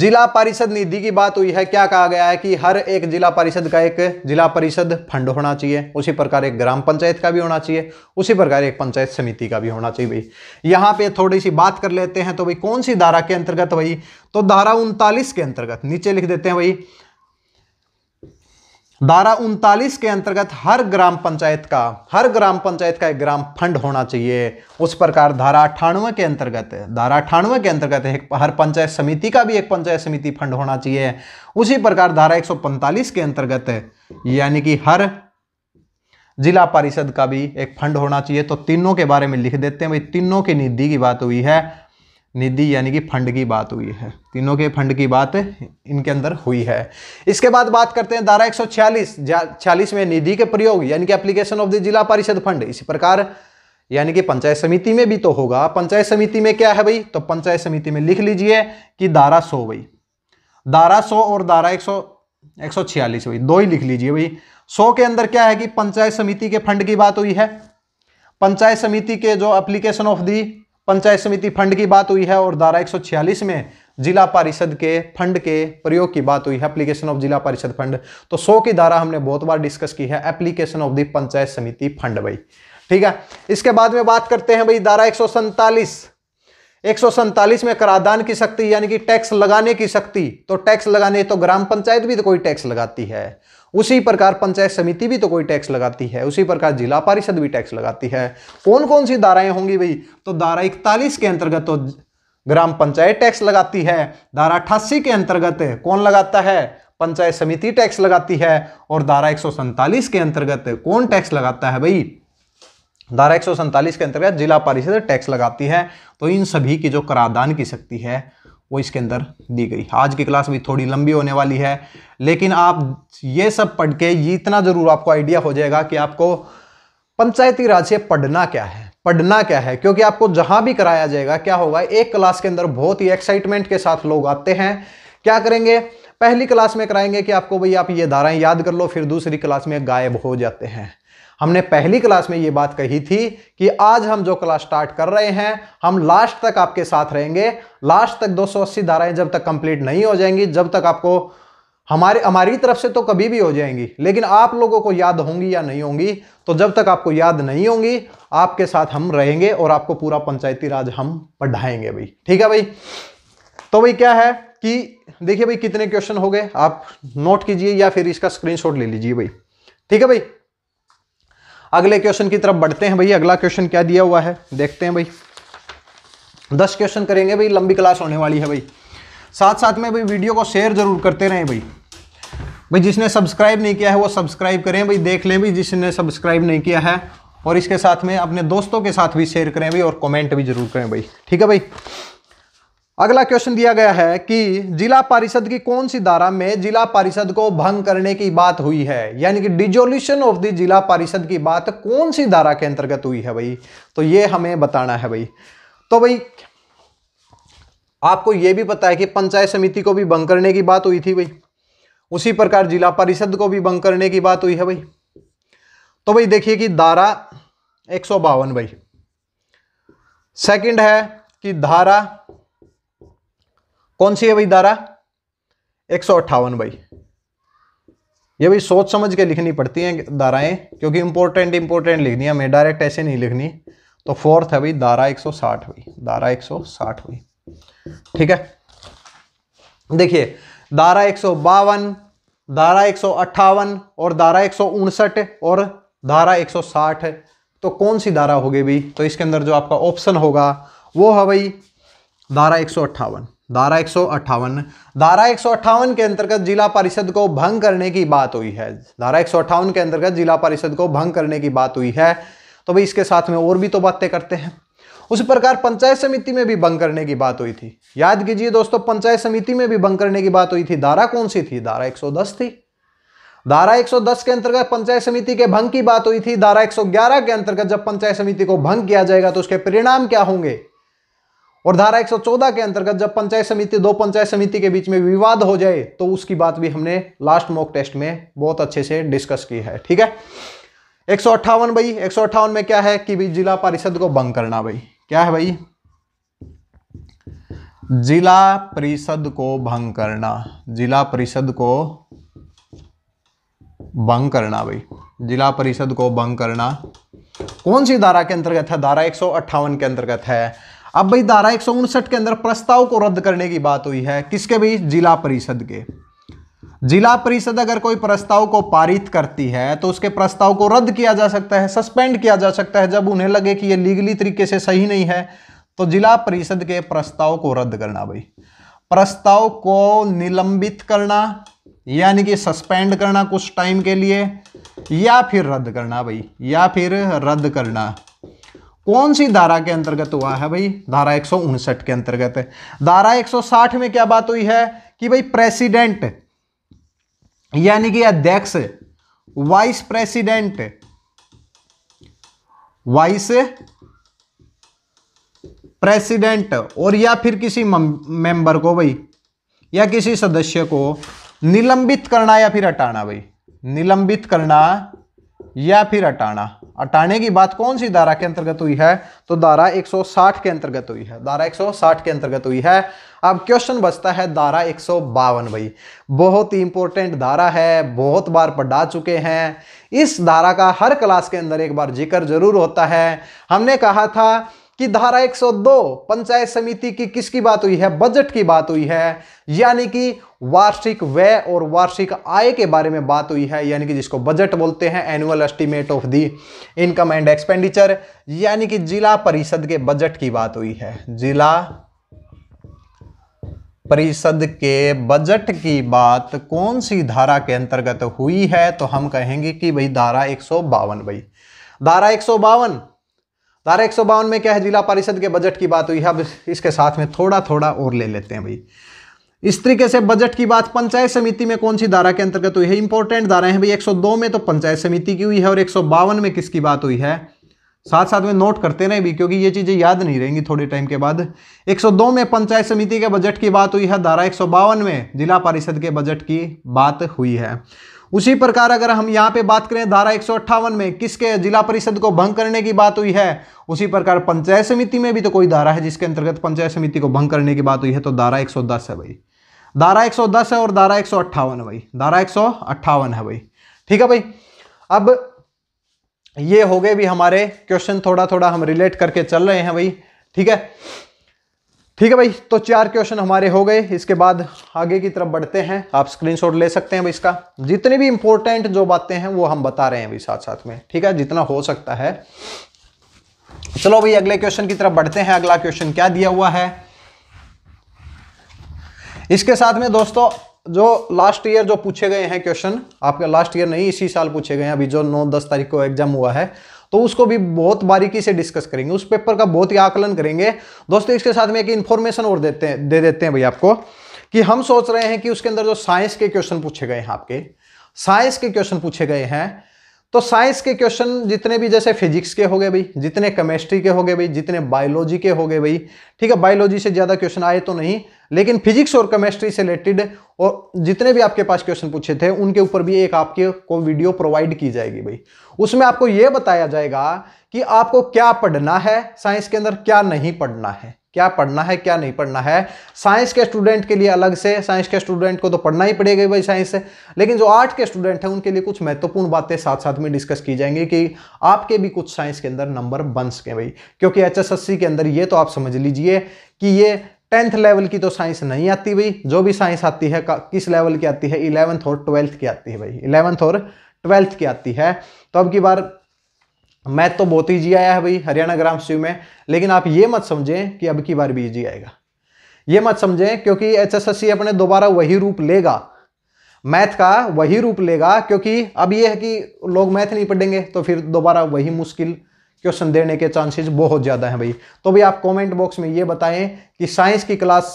जिला परिषद निधि की बात हुई है क्या कहा गया है कि हर एक जिला परिषद का एक जिला परिषद फंड होना चाहिए उसी प्रकार एक ग्राम पंचायत का भी होना चाहिए उसी प्रकार एक पंचायत समिति का भी होना चाहिए भाई यहाँ पे थोड़ी सी बात कर लेते हैं तो भाई कौन सी धारा के अंतर्गत भाई तो धारा उनतालीस के अंतर्गत नीचे लिख देते हैं भाई धारा उनतालीस के अंतर्गत हर ग्राम पंचायत का हर ग्राम पंचायत का एक ग्राम फंड होना चाहिए उस प्रकार धारा अठानवे के अंतर्गत धारा अठानवे के अंतर्गत एक हर पंचायत समिति का भी एक पंचायत समिति फंड होना चाहिए उसी प्रकार धारा 145 के अंतर्गत यानी कि हर जिला परिषद का भी एक फंड होना चाहिए तो तीनों के बारे में लिख देते हैं भाई तीनों की निधि की बात हुई है निधि यानी कि फंड की बात हुई है तीनों के फंड की बात इनके अंदर हुई है इसके बाद बात करते हैं धारा 146 छियालीस में निधि के प्रयोग यानी कि एप्लीकेशन ऑफ द जिला परिषद फंड इसी प्रकार यानी कि पंचायत समिति में भी तो होगा पंचायत समिति में क्या है भाई तो पंचायत समिति में लिख लीजिए कि धारा सौ भाई धारा सौ और धारा एक सौ एक सौ छियालीस भाई दो ही लिख लीजिए भाई सौ के अंदर क्या है कि पंचायत समिति के फंड की बात हुई है पंचायत समिति के जो एप्लीकेशन ऑफ दी पंचायत समिति फंड की बात हुई है और धारा 146 में जिला परिषद के फंड के प्रयोग की बात हुई है एप्लीकेशन ऑफ जिला परिषद फंड तो सौ की धारा हमने बहुत बार डिस्कस की है एप्लीकेशन ऑफ द पंचायत समिति फंड भाई ठीक है इसके बाद में बात करते हैं भाई धारा एक एक में करादान की शक्ति यानी कि टैक्स लगाने की शक्ति तो टैक्स लगाने तो ग्राम पंचायत भी तो कोई टैक्स लगाती है उसी प्रकार पंचायत समिति भी तो कोई टैक्स लगाती है उसी प्रकार जिला परिषद भी टैक्स लगाती है कौन कौन सी धाराएं होंगी भाई तो धारा इकतालीस के अंतर्गत तो ग्राम पंचायत टैक्स लगाती है धारा अठासी के अंतर्गत कौन लगाता है पंचायत समिति टैक्स लगाती है और धारा एक के अंतर्गत कौन टैक्स लगाता है भाई धारा एक के अंतर्गत जिला परिषद टैक्स लगाती है तो इन सभी की जो करादान की शक्ति है वो इसके अंदर दी गई आज की क्लास भी थोड़ी लंबी होने वाली है लेकिन आप ये सब पढ़ के इतना जरूर आपको आइडिया हो जाएगा कि आपको पंचायती राज से पढ़ना क्या है पढ़ना क्या है क्योंकि आपको जहां भी कराया जाएगा क्या होगा एक क्लास के अंदर बहुत ही एक्साइटमेंट के साथ लोग आते हैं क्या करेंगे पहली क्लास में कराएंगे कि आपको भाई आप ये धाराएं याद कर लो फिर दूसरी क्लास में गायब हो जाते हैं हमने पहली क्लास में ये बात कही थी कि आज हम जो क्लास स्टार्ट कर रहे हैं हम लास्ट तक आपके साथ रहेंगे लास्ट तक 280 धाराएं जब तक कंप्लीट नहीं हो जाएंगी जब तक आपको हमारे हमारी तरफ से तो कभी भी हो जाएंगी लेकिन आप लोगों को याद होंगी या नहीं होंगी तो जब तक आपको याद नहीं होंगी आपके साथ हम रहेंगे और आपको पूरा पंचायती राज हम पढ़ाएंगे भाई ठीक है भाई तो भाई क्या है कि देखिए भाई कितने क्वेश्चन हो गए आप नोट कीजिए या फिर इसका स्क्रीनशॉट ले लीजिए भाई ठीक है भाई अगले क्वेश्चन की तरफ बढ़ते हैं भाई अगला क्वेश्चन क्या दिया हुआ है देखते हैं भाई दस क्वेश्चन करेंगे भाई लंबी क्लास होने वाली है भाई साथ साथ में भाई वीडियो को शेयर जरूर करते रहें भाई भाई जिसने सब्सक्राइब नहीं किया है वो सब्सक्राइब करें भाई देख लें भाई जिसने सब्सक्राइब नहीं किया है और इसके साथ में अपने दोस्तों के साथ भी शेयर करें भाई और कमेंट भी जरूर करें भाई ठीक है भाई अगला क्वेश्चन दिया गया है कि जिला परिषद की कौन सी धारा में जिला परिषद को भंग करने की बात हुई है यानी कि डिजोल्यूशन ऑफ द जिला परिषद की बात कौन सी धारा के अंतर्गत हुई है भाई तो ये हमें बताना है भाई तो भाई आपको यह भी पता है कि पंचायत समिति को भी भंग करने की बात हुई थी भाई उसी प्रकार जिला परिषद को भी भंग करने की बात हुई है भाई तो भाई देखिए कि धारा एक भाई सेकेंड है कि धारा कौन सी है भाई धारा एक सौ अट्ठावन भाई ये भाई सोच समझ के लिखनी पड़ती हैं धाराएं क्योंकि इंपॉर्टेंट इंपॉर्टेंट लिखनी है मैं डायरेक्ट ऐसे नहीं लिखनी तो फोर्थ है भाई धारा 160 भाई धारा 160 भाई ठीक है देखिए धारा एक धारा एक और धारा एक और धारा 160 साठ तो कौन सी धारा होगी भाई तो इसके अंदर जो आपका ऑप्शन होगा वो है भाई धारा एक सौ अट्ठावन धारा एक धारा एक के अंतर्गत जिला परिषद को भंग करने की बात हुई है धारा एक के अंतर्गत जिला परिषद को भंग करने की बात हुई है तो भाई इसके साथ में और भी तो बातें करते हैं उसी प्रकार पंचायत समिति में भी भंग करने की बात हुई थी याद कीजिए दोस्तों पंचायत समिति में भी भंग करने की बात हुई थी धारा कौन सी थी धारा एक थी धारा 110 के अंतर्गत पंचायत समिति के भंग की बात हुई थी धारा 111 के अंतर्गत जब पंचायत समिति को भंग किया जाएगा तो उसके परिणाम क्या होंगे और धारा 114 के अंतर्गत जब पंचायत समिति दो पंचायत समिति के बीच में विवाद हो जाए तो उसकी बात भी हमने लास्ट मॉक टेस्ट में बहुत अच्छे से डिस्कस की है ठीक है एक सौ अट्ठावन भाई एक सौ अट्ठावन में क्या है कि जिला परिषद को भंग करना भाई क्या है भाई जिला परिषद को भंग करना जिला परिषद को भंग करना भाई जिला परिषद को भंग करना कौन सी धारा के अंतर्गत है धारा एक के अंतर्गत है अब भाई धारा एक के अंदर प्रस्ताव को रद्द करने की बात हुई है किसके भी जिला परिषद के जिला परिषद अगर कोई प्रस्ताव को पारित करती है तो उसके प्रस्ताव को रद्द किया जा सकता है सस्पेंड किया जा सकता है जब उन्हें लगे कि ये लीगली तरीके से सही नहीं है तो जिला परिषद के प्रस्ताव को रद्द करना भाई प्रस्ताव को निलंबित करना यानी कि सस्पेंड करना कुछ टाइम के लिए या फिर रद्द करना भाई या फिर रद्द करना कौन सी धारा के अंतर्गत हुआ है भाई धारा एक के अंतर्गत है धारा एक में क्या बात हुई है कि भाई प्रेसिडेंट यानी कि अध्यक्ष वाइस प्रेसिडेंट वाइस प्रेसिडेंट और या फिर किसी मेंबर को भाई या किसी सदस्य को निलंबित करना या फिर हटाना भाई निलंबित करना या फिर हटाना हटाने की बात कौन सी धारा के अंतर्गत हुई है तो धारा 160 के अंतर्गत हुई है धारा 160 के अंतर्गत हुई है अब क्वेश्चन बचता है धारा एक भाई बहुत ही इंपॉर्टेंट धारा है बहुत बार पढ़ा चुके हैं इस धारा का हर क्लास के अंदर एक बार जिक्र जरूर होता है हमने कहा था कि धारा 102 पंचायत समिति की किसकी बात हुई है बजट की बात हुई है यानी कि वार्षिक व्यय और वार्षिक आय के बारे में बात हुई है यानी कि जिसको बजट बोलते हैं annual estimate of the income and expenditure यानी कि जिला परिषद के बजट की बात हुई है जिला परिषद के बजट की बात कौन सी धारा के अंतर्गत हुई है तो हम कहेंगे कि भाई धारा एक सौ भाई धारा एक सौ धारा एक में क्या है जिला परिषद के बजट की बात हुई है अब इसके साथ में थोड़ा थोड़ा और ले लेते हैं भाई इस तरीके से बजट की बात पंचायत समिति में कौन सी धारा के अंतर्गत हुई है इंपॉर्टेंट धारा है भाई 102 में तो पंचायत समिति की हुई है और एक में किसकी बात हुई है साथ साथ में नोट करते रहे भी क्योंकि ये चीज़ें याद नहीं रहेंगी थोड़े टाइम के बाद 102 में पंचायत समिति के बजट की बात हुई है धारा एक में जिला परिषद के बजट की बात हुई है उसी प्रकार अगर हम यहाँ पे बात करें धारा एक में किसके जिला परिषद को भंग करने की बात हुई है उसी प्रकार पंचायत समिति में भी तो कोई धारा है जिसके अंतर्गत पंचायत समिति को भंग करने की बात हुई है तो धारा एक है भाई धारा एक है और धारा एक है भाई धारा एक है भाई ठीक है भाई अब ये हो गए भी हमारे क्वेश्चन थोड़ा थोड़ा हम रिलेट करके चल रहे हैं भाई ठीक है ठीक है भाई तो चार क्वेश्चन हमारे हो गए इसके बाद आगे की तरफ बढ़ते हैं आप स्क्रीनशॉट ले सकते हैं भाई इसका जितने भी इंपॉर्टेंट जो बातें हैं वो हम बता रहे हैं भाई साथ साथ में ठीक है जितना हो सकता है चलो भाई अगले क्वेश्चन की तरफ बढ़ते हैं अगला क्वेश्चन क्या दिया हुआ है इसके साथ में दोस्तों जो लास्ट ईयर जो पूछे गए हैं क्वेश्चन आपके लास्ट ईयर नहीं इसी साल पूछे गए हैं अभी जो नौ दस तारीख को एग्जाम हुआ है तो उसको भी बहुत बारीकी से डिस्कस करेंगे उस पेपर का बहुत ही आकलन करेंगे दोस्तों इसके साथ में एक इन्फॉर्मेशन और देते हैं दे देते हैं भाई आपको कि हम सोच रहे हैं कि उसके अंदर जो साइंस के क्वेश्चन पूछे गए हैं आपके साइंस के क्वेश्चन पूछे गए हैं तो साइंस के क्वेश्चन जितने भी जैसे फिजिक्स के हो गए भाई जितने केमिस्ट्री के हो गए भाई जितने बायोलॉजी के हो गए भाई ठीक है बायोलॉजी से ज़्यादा क्वेश्चन आए तो नहीं लेकिन फिजिक्स और केमिस्ट्री से रिलेटेड और जितने भी आपके पास क्वेश्चन पूछे थे उनके ऊपर भी एक आपके को वीडियो प्रोवाइड की जाएगी भाई उसमें आपको ये बताया जाएगा कि आपको क्या पढ़ना है साइंस के अंदर क्या नहीं पढ़ना है क्या पढ़ना है क्या नहीं पढ़ना है साइंस के स्टूडेंट के लिए अलग से साइंस के स्टूडेंट को तो पढ़ना ही पड़ेगा भाई साइंस से लेकिन जो आर्ट के स्टूडेंट हैं उनके लिए कुछ महत्वपूर्ण बातें साथ साथ में डिस्कस की जाएंगी कि आपके भी कुछ साइंस के अंदर नंबर बन सकें भाई क्योंकि एच के अंदर ये तो आप समझ लीजिए कि ये टेंथ लेवल की तो साइंस नहीं आती भाई जो भी साइंस आती है किस लेवल की आती है इलेवंथ और ट्वेल्थ की आती है भाई इलेवंथ और ट्वेल्थ की आती है तो अब की बार मैथ तो बहुत ईजी आया है भाई हरियाणा ग्राम सीव में लेकिन आप ये मत समझें कि अब की बार भी ईजी आएगा ये मत समझें क्योंकि सी अपने दोबारा वही रूप लेगा मैथ का वही रूप लेगा क्योंकि अब ये है कि लोग मैथ नहीं पढ़ेंगे तो फिर दोबारा वही मुश्किल क्वेश्चन देने के चांसेस बहुत ज़्यादा हैं भाई तो भाई आप कमेंट बॉक्स में ये बताएं कि साइंस की क्लास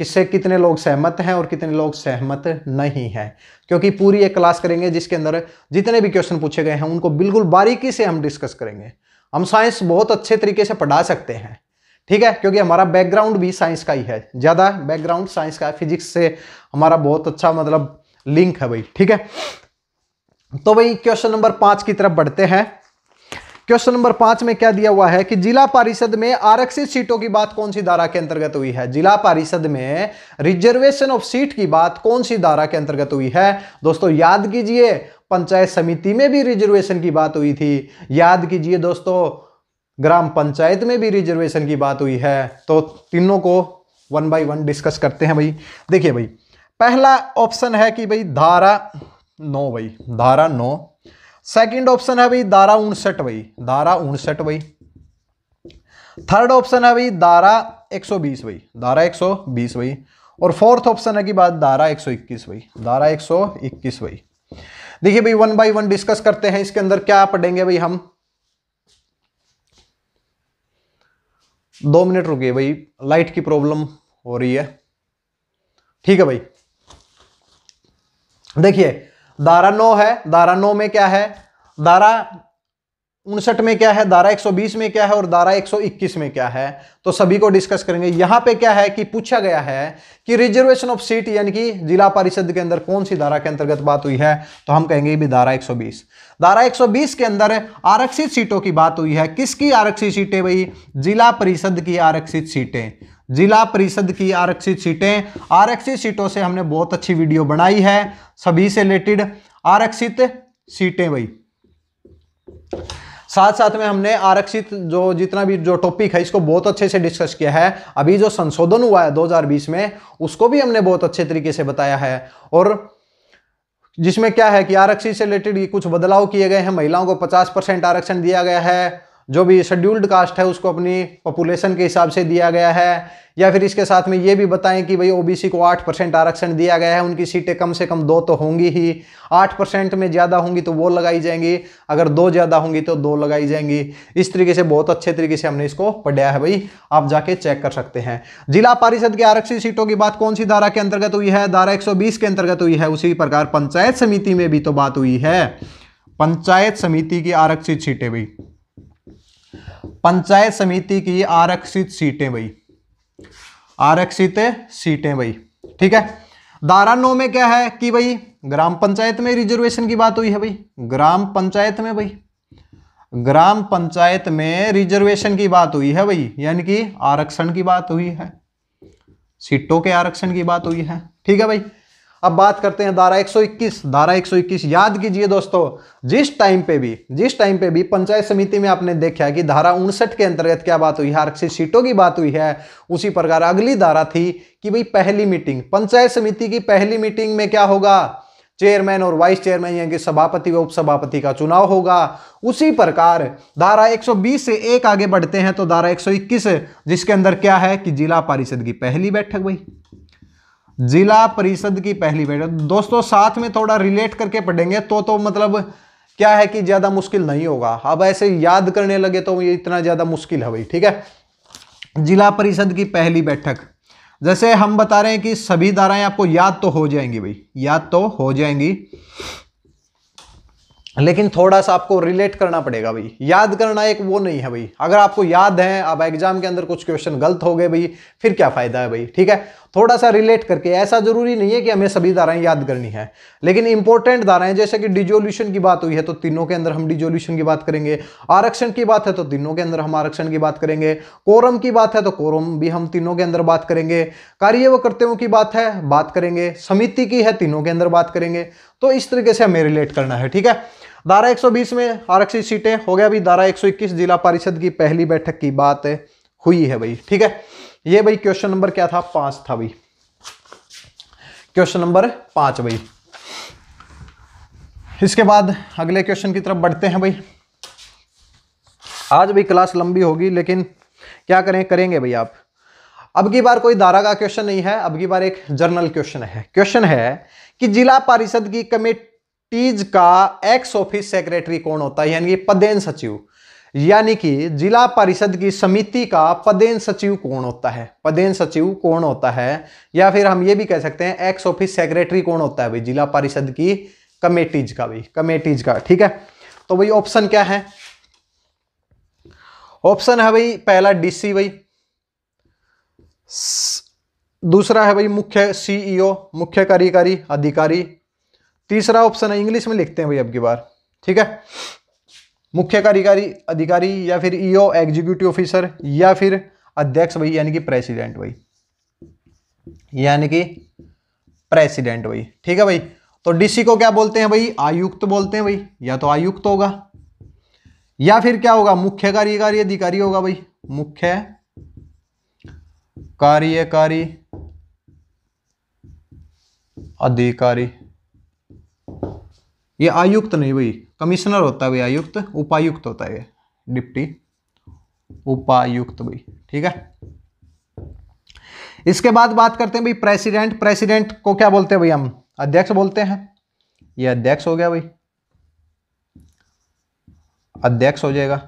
किससे कितने लोग सहमत हैं और कितने लोग सहमत नहीं हैं क्योंकि पूरी एक क्लास करेंगे जिसके अंदर जितने भी क्वेश्चन पूछे गए हैं उनको बिल्कुल बारीकी से हम डिस्कस करेंगे हम साइंस बहुत अच्छे तरीके से पढ़ा सकते हैं ठीक है क्योंकि हमारा बैकग्राउंड भी साइंस का ही है ज़्यादा बैकग्राउंड साइंस का है फिजिक्स से हमारा बहुत अच्छा मतलब लिंक है भाई ठीक है तो भाई क्वेश्चन नंबर पाँच की तरफ बढ़ते हैं क्वेश्चन नंबर पांच में क्या दिया हुआ है कि जिला परिषद में आरक्षित सीटों की बात कौन सी धारा के अंतर्गत हुई है जिला परिषद में रिजर्वेशन ऑफ सीट की बात कौन सी धारा के अंतर्गत हुई है दोस्तों याद कीजिए पंचायत समिति में भी रिजर्वेशन की बात हुई थी याद कीजिए दोस्तों ग्राम पंचायत में भी रिजर्वेशन की बात हुई है तो तीनों को वन बाई वन डिस्कस करते हैं भाई देखिए भाई पहला ऑप्शन है कि भाई धारा नौ भाई धारा नौ सेकंड ऑप्शन है भाई दारा उनसठ वही दारा उनसठ वही थर्ड ऑप्शन है भाई दारा 120 वही दारा 120 वही और फोर्थ ऑप्शन है कि बात दारा 121 वही दारा 121 वही देखिए भाई वन बाई वन डिस्कस करते हैं इसके अंदर क्या पढ़ेंगे भाई हम दो मिनट रुके भाई लाइट की प्रॉब्लम हो रही है ठीक है भाई देखिए धारा नौ है धारा नौ में क्या है धारा उनसठ में क्या है धारा 120 में क्या है और धारा 121 में क्या है तो सभी को डिस्कस करेंगे यहां पे क्या है कि पूछा गया है कि रिजर्वेशन ऑफ सीट यानी कि जिला परिषद के अंदर कौन सी धारा के अंतर्गत बात हुई है तो हम कहेंगे भी धारा 120 धारा 120 के अंदर आरक्षित सीटों की बात हुई है किसकी आरक्षित सीटें भाई जिला परिषद की आरक्षित सीटें जिला परिषद की आरक्षित सीटें आरक्षित सीटों से हमने बहुत अच्छी वीडियो बनाई है सभी से रिलेटेड आरक्षित सीटें भाई साथ साथ में हमने आरक्षित जो जितना भी जो टॉपिक है इसको बहुत अच्छे से डिस्कस किया है अभी जो संशोधन हुआ है 2020 में उसको भी हमने बहुत अच्छे तरीके से बताया है और जिसमें क्या है कि आरक्षित से रिलेटेड कुछ बदलाव किए गए हैं महिलाओं को 50 परसेंट आरक्षण दिया गया है जो भी शेड्यूल्ड कास्ट है उसको अपनी पॉपुलेशन के हिसाब से दिया गया है या फिर इसके साथ में ये भी बताएं कि भाई ओबीसी को आठ परसेंट आरक्षण दिया गया है उनकी सीटें कम से कम दो तो होंगी ही आठ परसेंट में ज़्यादा होंगी तो वो लगाई जाएंगी अगर दो ज़्यादा होंगी तो दो लगाई जाएंगी इस तरीके से बहुत अच्छे तरीके से हमने इसको पढ़ाया है भाई आप जाके चेक कर सकते हैं जिला परिषद की आरक्षित सीटों की बात कौन सी धारा के अंतर्गत हुई है धारा एक के अंतर्गत हुई है उसी प्रकार पंचायत समिति में भी तो बात हुई है पंचायत समिति की आरक्षित सीटें भाई पंचायत समिति की आरक्षित सीटें भाई आरक्षित सीटें भाई ठीक है धारा नौ में क्या है कि भाई ग्राम पंचायत में रिजर्वेशन की बात हुई है भाई ग्राम पंचायत में भाई ग्राम पंचायत में रिजर्वेशन की बात हुई है भाई यानी कि आरक्षण की बात हुई है सीटों के आरक्षण की बात हुई है ठीक है भाई अब बात करते हैं धारा 121 धारा 121 याद कीजिए दोस्तों जिस टाइम पे भी जिस टाइम पे भी पंचायत समिति में आपने देखा कि धारा उनसठ के अंतर्गत क्या बात हुई है आरक्षित सीटों की बात हुई है उसी प्रकार अगली धारा थी कि भाई पहली मीटिंग पंचायत समिति की पहली मीटिंग में क्या होगा चेयरमैन और वाइस चेयरमैन यानी कि सभापति व उपसभापति का चुनाव होगा उसी प्रकार धारा 120 से एक आगे बढ़ते हैं तो धारा 121 जिसके अंदर क्या है कि जिला परिषद की पहली बैठक भाई जिला परिषद की पहली बैठक दोस्तों साथ में थोड़ा रिलेट करके पढ़ेंगे तो तो मतलब क्या है कि ज़्यादा मुश्किल नहीं होगा अब ऐसे याद करने लगे तो ये इतना ज़्यादा मुश्किल है भाई ठीक है जिला परिषद की पहली बैठक जैसे हम बता रहे हैं कि सभी धाराएं आपको याद तो हो जाएंगी भाई याद तो हो जाएंगी लेकिन थोड़ा सा आपको रिलेट करना पड़ेगा भाई याद करना एक वो नहीं है भाई अगर आपको याद है अब एग्जाम के अंदर कुछ क्वेश्चन गलत हो गए भाई फिर क्या फायदा है भाई ठीक है थोड़ा सा रिलेट करके ऐसा ज़रूरी नहीं है कि हमें सभी धाराएं याद करनी है लेकिन इंपॉर्टेंट धाराएं जैसे कि डिजोल्यूशन की बात हुई है तो तीनों के अंदर हम डिजोल्यूशन की बात करेंगे आरक्षण की बात है तो तीनों के अंदर हम आरक्षण की बात करेंगे कोरम की बात है तो कोरम भी हम तीनों के अंदर बात करेंगे कार्य व कर्तव्यों की बात है बात करेंगे समिति की है तीनों के अंदर बात करेंगे तो इस तरीके से हमें रिलेट करना है ठीक है धारा 120 में आरक्षित सीटें हो गया अभी धारा 121 जिला परिषद की पहली बैठक की बात हुई है भाई ठीक है ये भाई क्वेश्चन नंबर क्या था पांच था भाई क्वेश्चन नंबर पांच भाई इसके बाद अगले क्वेश्चन की तरफ बढ़ते हैं भाई आज भी क्लास लंबी होगी लेकिन क्या करें करेंगे भाई आप अब की बार कोई दारा का क्वेश्चन नहीं है अब की बार एक जर्नल क्वेश्चन है क्वेश्चन है कि जिला परिषद की कमेटीज का एक्स ऑफिस सेक्रेटरी कौन होता है यानी कि पदेन सचिव यानी कि जिला परिषद की समिति का पदेन सचिव कौन होता है पदेन सचिव कौन होता है या फिर हम ये भी कह सकते हैं एक्स ऑफिस सेक्रेटरी कौन होता है भाई जिला परिषद की कमेटीज का भाई कमेटीज का ठीक है तो भाई ऑप्शन क्या है ऑप्शन है भाई पहला डीसी भाई दूसरा है भाई मुख्य सीईओ e मुख्य कार्यकारी अधिकारी तीसरा ऑप्शन है इंग्लिश में लिखते हैं भाई अब की बार ठीक है मुख्य कार्यकारी अधिकारी या फिर ईओ एग्जीक्यूटिव ऑफिसर या फिर अध्यक्ष वही यानी कि प्रेसिडेंट वही यानी कि प्रेसिडेंट वही ठीक है भाई तो डीसी को क्या बोलते हैं भाई आयुक्त बोलते हैं भाई या तो आयुक्त होगा या फिर क्या होगा मुख्य कार्यकारी अधिकारी होगा भाई मुख्य कार्यकारी अधिकारी ये आयुक्त नहीं भाई कमिश्नर होता है भाई आयुक्त उपायुक्त होता है डिप्टी उपायुक्त भाई ठीक है इसके बाद बात करते हैं भाई प्रेसिडेंट प्रेसिडेंट को क्या बोलते हैं भाई हम अध्यक्ष बोलते हैं ये अध्यक्ष हो गया भाई अध्यक्ष हो जाएगा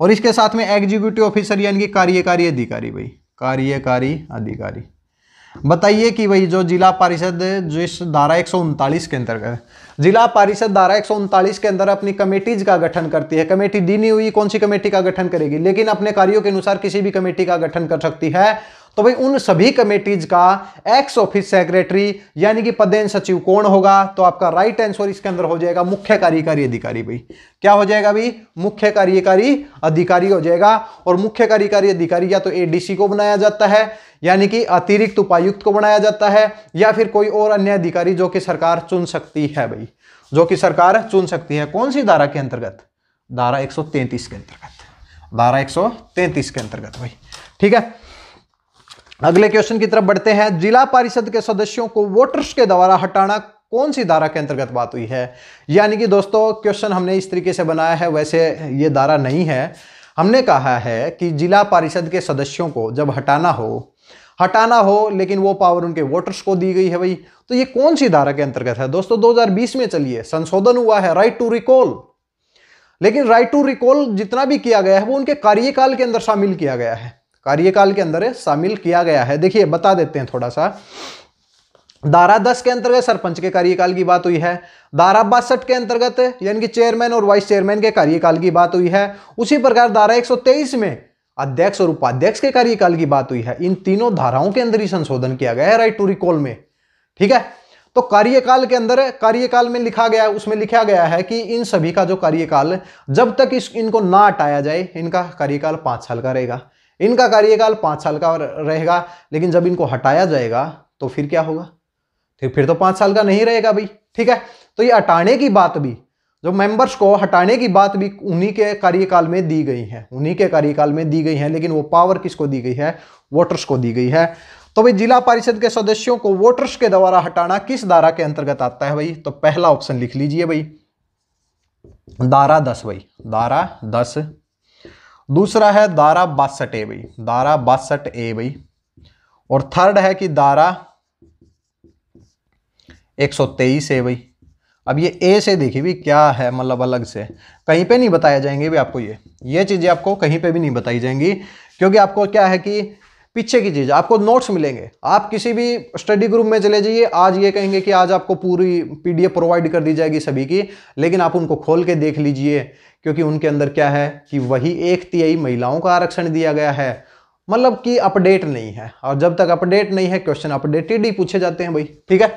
और इसके साथ में एग्जीक्यूटिव ऑफिसर यानी कि कार्यकारी अधिकारी भाई कार्यकारी अधिकारी बताइए कि भाई जो जिला परिषद जिस धारा एक के अंतर्गत जिला परिषद धारा एक के अंदर अपनी कमेटीज का गठन करती है कमेटी दी नहीं हुई कौन सी कमेटी का गठन करेगी लेकिन अपने कार्यों के अनुसार किसी भी कमेटी का गठन कर सकती है तो भाई उन सभी कमेटीज का एक्स ऑफिस सेक्रेटरी यानी कि पदेन सचिव कौन होगा तो आपका राइट आंसर इसके अंदर हो जाएगा मुख्य कार्यकारी अधिकारी भाई क्या हो जाएगा भाई मुख्य कार्यकारी अधिकारी हो जाएगा और मुख्य कार्यकारी अधिकारी या तो एडीसी को बनाया जाता है यानी कि अतिरिक्त उपायुक्त को बनाया जाता है या फिर कोई और अन्य अधिकारी जो कि सरकार चुन सकती है भाई जो कि सरकार चुन सकती है कौन सी धारा के अंतर्गत धारा एक के अंतर्गत धारा एक के अंतर्गत भाई ठीक है अगले क्वेश्चन की तरफ बढ़ते हैं जिला परिषद के सदस्यों को वोटर्स के द्वारा हटाना कौन सी धारा के अंतर्गत बात हुई है यानी कि दोस्तों क्वेश्चन हमने इस तरीके से बनाया है वैसे ये धारा नहीं है हमने कहा है कि जिला परिषद के सदस्यों को जब हटाना हो हटाना हो लेकिन वो पावर उनके वोटर्स को दी गई है भाई तो ये कौन सी धारा के अंतर्गत है दोस्तों 2020 में चलिए संशोधन हुआ है राइट टू रिकॉल लेकिन राइट टू रिकॉल जितना भी किया गया है वो उनके कार्यकाल के अंदर शामिल किया गया है कार्यकाल के अंदर शामिल किया गया है देखिए बता देते हैं थोड़ा सा धारा दस के अंतर्गत सरपंच के कार्यकाल की बात हुई है धारा बासठ के अंतर्गत यानी कि चेयरमैन और वाइस चेयरमैन के कार्यकाल की बात हुई है उसी प्रकार धारा 123 में अध्यक्ष और उपाध्यक्ष के कार्यकाल की बात हुई है इन तीनों धाराओं के अंदर ही संशोधन किया गया है राइट टू रिकॉल में ठीक है तो कार्यकाल के अंदर कार्यकाल में लिखा गया उसमें लिखा गया है कि इन सभी का जो कार्यकाल जब तक इस इनको ना हटाया जाए इनका कार्यकाल पांच साल का रहेगा इनका कार्यकाल पाँच साल का रहेगा लेकिन जब इनको हटाया जाएगा तो फिर क्या होगा ठीक फिर तो पाँच साल का नहीं रहेगा भाई ठीक है तो ये हटाने की बात भी जो मेंबर्स को हटाने की बात भी उन्हीं के कार्यकाल में दी गई है उन्हीं के कार्यकाल में दी गई है लेकिन वो पावर किसको दी गई है वोटर्स को दी गई है तो भाई जिला परिषद के सदस्यों को वोटर्स के द्वारा हटाना किस धारा के अंतर्गत आता है भाई तो पहला ऑप्शन लिख लीजिए भाई धारा दस भाई धारा दस दूसरा है दारा बासठ ए बई दारा बासठ ए बई और थर्ड है कि दारा 123 ए भाई अब ये ए से देखिए भी क्या है मतलब अलग से कहीं पे नहीं बताया जाएंगे भी आपको ये ये चीज़ें आपको कहीं पे भी नहीं बताई जाएंगी क्योंकि आपको क्या है कि पीछे की चीज़ आपको नोट्स मिलेंगे आप किसी भी स्टडी ग्रुप में चले जाइए आज ये कहेंगे कि आज आपको पूरी पीडीएफ प्रोवाइड कर दी जाएगी सभी की लेकिन आप उनको खोल के देख लीजिए क्योंकि उनके अंदर क्या है कि वही एक तिहाई महिलाओं का आरक्षण दिया गया है मतलब कि अपडेट नहीं है और जब तक अपडेट नहीं है क्वेश्चन अपडेटेड ही पूछे जाते हैं भाई ठीक है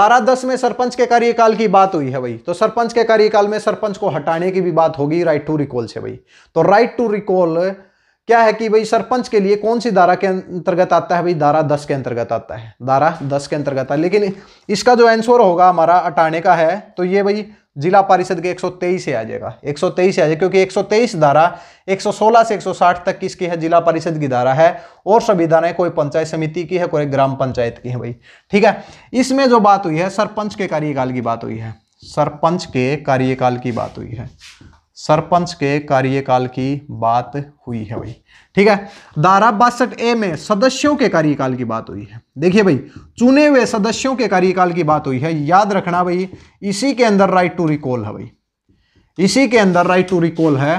दारा दस में सरपंच के कार्यकाल की बात हुई है भाई तो सरपंच के कार्यकाल में सरपंच को हटाने की भी बात होगी राइट टू रिकॉल से भाई तो राइट टू रिकॉल क्या है कि भाई सरपंच के लिए कौन सी धारा के अंतर्गत आता है भाई धारा दस के अंतर्गत आता है धारा दस के अंतर्गत आता है लेकिन इसका जो आंसर होगा हमारा अटाने का है तो ये भाई जिला परिषद के 123 से आ जाएगा 123 से आ जाएगा क्योंकि 123 धारा 116 से 160 तक किसकी है जिला परिषद की धारा है और सभी धाराएं कोई पंचायत समिति की है कोई ग्राम पंचायत की है भाई ठीक है इसमें जो बात हुई है सरपंच के कार्यकाल की बात हुई है सरपंच के कार्यकाल की बात हुई है सरपंच के कार्यकाल की बात हुई है भाई ठीक है धारा बासठ ए में सदस्यों के कार्यकाल की बात हुई है देखिए भाई चुने हुए सदस्यों के कार्यकाल की बात हुई है याद रखना भाई इसी के अंदर राइट टू रिकॉल है भाई इसी के अंदर राइट टू रिकॉल है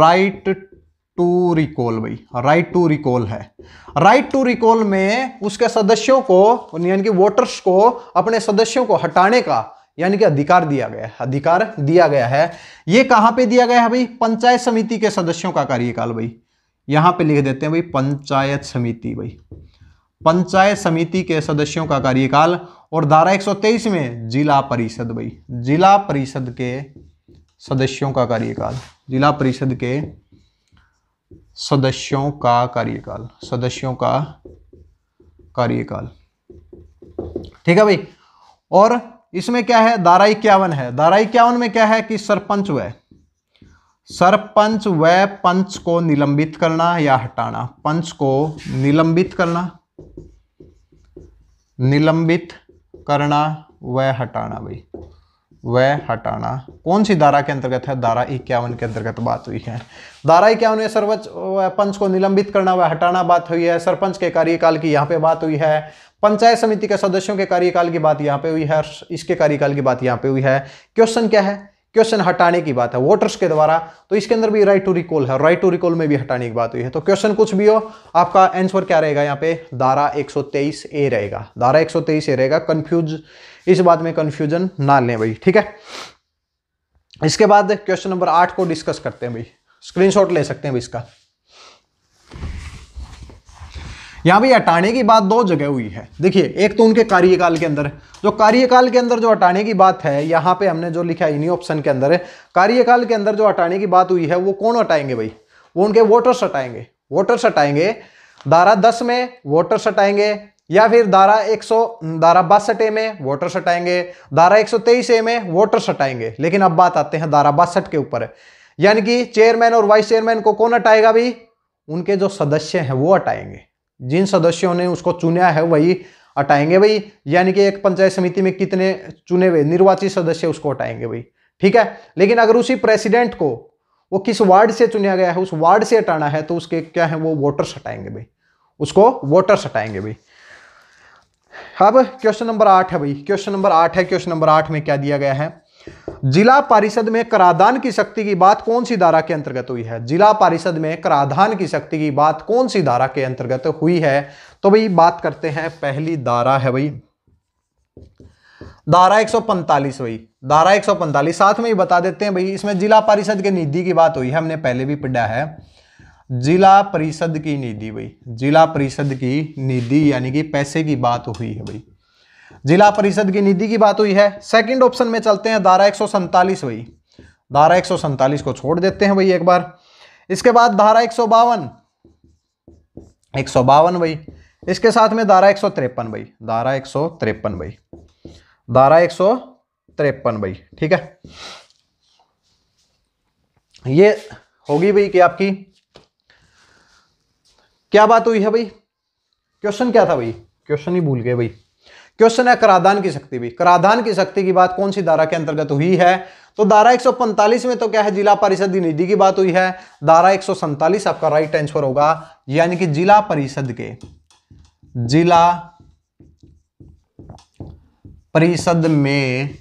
राइट टू रिकॉल भाई राइट टू रिकॉल है राइट टू रिकॉल में उसके सदस्यों को यानी कि वोटर्स को अपने सदस्यों को हटाने का यानी कि अधिकार दिया गया है अधिकार दिया गया है ये कहां पे दिया गया है भाई पंचायत समिति के सदस्यों का कार्यकाल भाई यहां पे लिख देते हैं भाई पंचायत समिति भाई पंचायत समिति के सदस्यों का कार्यकाल और धारा 123 में जिला परिषद भाई जिला परिषद के सदस्यों का कार्यकाल जिला परिषद के सदस्यों का कार्यकाल सदस्यों का कार्यकाल ठीक है भाई और इसमें क्या है धारा इक्यावन है दारा इक्यावन में क्या है कि सरपंच व सरपंच व पंच को निलंबित करना या हटाना पंच को निलंबित करना निलंबित करना व हटाना भाई वह हटाना कौन सी धारा के अंतर्गत है धारा इक्यावन के अंतर्गत बात हुई है धारा इक्यावन में सर्वोच्च पंच को निलंबित करना वह हटाना बात हुई है सरपंच के कार्यकाल की यहाँ पे बात हुई है पंचायत समिति के सदस्यों के कार्यकाल की बात यहाँ पे हुई है इसके कार्यकाल की बात यहाँ पे हुई है क्वेश्चन क्या है क्वेश्चन हटाने की बात है वोटर्स के द्वारा तो इसके अंदर भी राइट टू रिकॉल है राइट टू रिकॉल में भी हटाने की बात हुई है तो क्वेश्चन कुछ भी हो आपका आंसर क्या रहेगा यहाँ पे धारा 123 ए रहेगा धारा 123 ए रहेगा कंफ्यूज इस बात में कंफ्यूजन ना लें भाई ठीक है इसके बाद क्वेश्चन नंबर आठ को डिस्कस करते हैं भाई स्क्रीनशॉट ले सकते हैं भाई इसका यहां भी हटाने की बात दो जगह हुई है देखिए एक तो उनके कार्यकाल के अंदर जो कार्यकाल के अंदर जो हटाने की बात है यहां पे हमने जो लिखा है इन्हीं ऑप्शन के अंदर कार्यकाल के अंदर जो हटाने की बात हुई है वो कौन हटाएंगे भाई वो उनके वोटर्स हटाएंगे वोटर्स हटाएंगे धारा दस में वोटर्स हटाएंगे या फिर धारा 100 धारा बासठ ए में वोटर सटाएंगे धारा 123 ए में वोटर सटाएंगे लेकिन अब बात आते हैं धारा बासठ के ऊपर यानी कि चेयरमैन और वाइस चेयरमैन को कौन हटाएगा भी उनके जो सदस्य हैं वो हटाएंगे जिन सदस्यों ने उसको चुना है वही हटाएंगे भाई यानी कि एक पंचायत समिति में कितने चुने हुए निर्वाचित सदस्य उसको हटाएंगे भाई ठीक है लेकिन अगर उसी प्रेसिडेंट को वो किस वार्ड से चुना गया है उस वार्ड से हटाना है तो उसके क्या है वो वोटर्स हटाएंगे भाई उसको वोटर्स हटाएंगे भाई अब क्वेश्चन नंबर आठ है भाई क्वेश्चन नंबर आठ है क्वेश्चन नंबर आठ में क्या दिया गया है जिला परिषद में कराधान की शक्ति की बात कौन सी धारा के अंतर्गत हुई है जिला परिषद में कराधान की शक्ति की बात कौन सी धारा के अंतर्गत हुई है तो भाई बात करते हैं पहली धारा है भाई धारा 145 भाई धारा 145 साथ में ही बता देते हैं भाई इसमें जिला परिषद के निधि की बात हुई है हमने पहले भी पढ़ा है जिला परिषद की निधि भाई जिला परिषद की निधि यानी कि पैसे की बात हुई है भाई जिला परिषद की निधि की बात हुई है सेकंड ऑप्शन में चलते हैं धारा एक भाई धारा एक को छोड़ देते हैं भाई एक बार इसके बाद धारा एक सौ बावन एक सौ बावन भाई इसके साथ में धारा एक सौ भाई धारा एक सौ भाई धारा एक सौ भाई ठीक है ये होगी भाई कि आपकी क्या बात हुई है भाई क्वेश्चन क्या था भाई क्वेश्चन ही भूल गए भाई क्वेश्चन है कराधान की शक्ति भी कराधान की शक्ति की बात कौन सी धारा के अंतर्गत हुई है तो धारा 145 में तो क्या है जिला परिषद निधि की बात हुई है धारा एक आपका राइट आंसर होगा यानी कि जिला परिषद के जिला परिषद में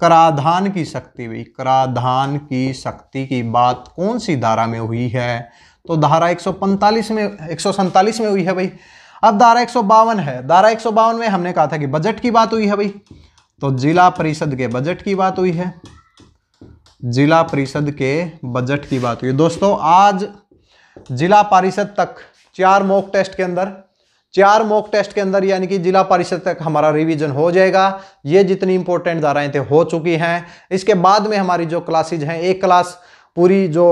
कराधान की शक्ति भी कराधान की शक्ति की बात कौन सी धारा में हुई है तो धारा 145 में एक में हुई है भाई अब धारा एक है धारा एक में हमने कहा था कि बजट की बात हुई है भाई तो जिला परिषद के बजट की बात हुई है जिला परिषद के बजट की बात हुई दोस्तों आज जिला परिषद तक चार मॉक टेस्ट के अंदर चार मॉक टेस्ट के अंदर यानी कि जिला परिषद तक हमारा रिवीजन हो जाएगा ये जितनी इंपॉर्टेंट धाराएं थे हो चुकी हैं इसके बाद में हमारी जो क्लासेज हैं एक क्लास पूरी जो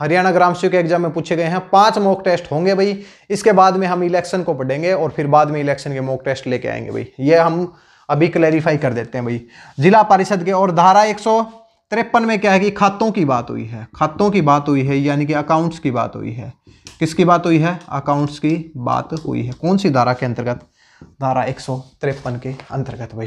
हरियाणा ग्राम सेवक एग्जाम में पूछे गए हैं पांच मॉक टेस्ट होंगे भाई इसके बाद में हम इलेक्शन को पढ़ेंगे और फिर बाद में इलेक्शन के मॉक टेस्ट लेके आएंगे भाई ये हम अभी क्लैरिफाई कर देते हैं भाई जिला परिषद के और धारा एक तिरपन में क्या है कि खातों की बात हुई है खातों की बात हुई है यानी कि अकाउंट्स की बात हुई है किसकी बात हुई है अकाउंट्स की बात हुई है कौन सी धारा के अंतर्गत धारा एक के अंतर्गत भाई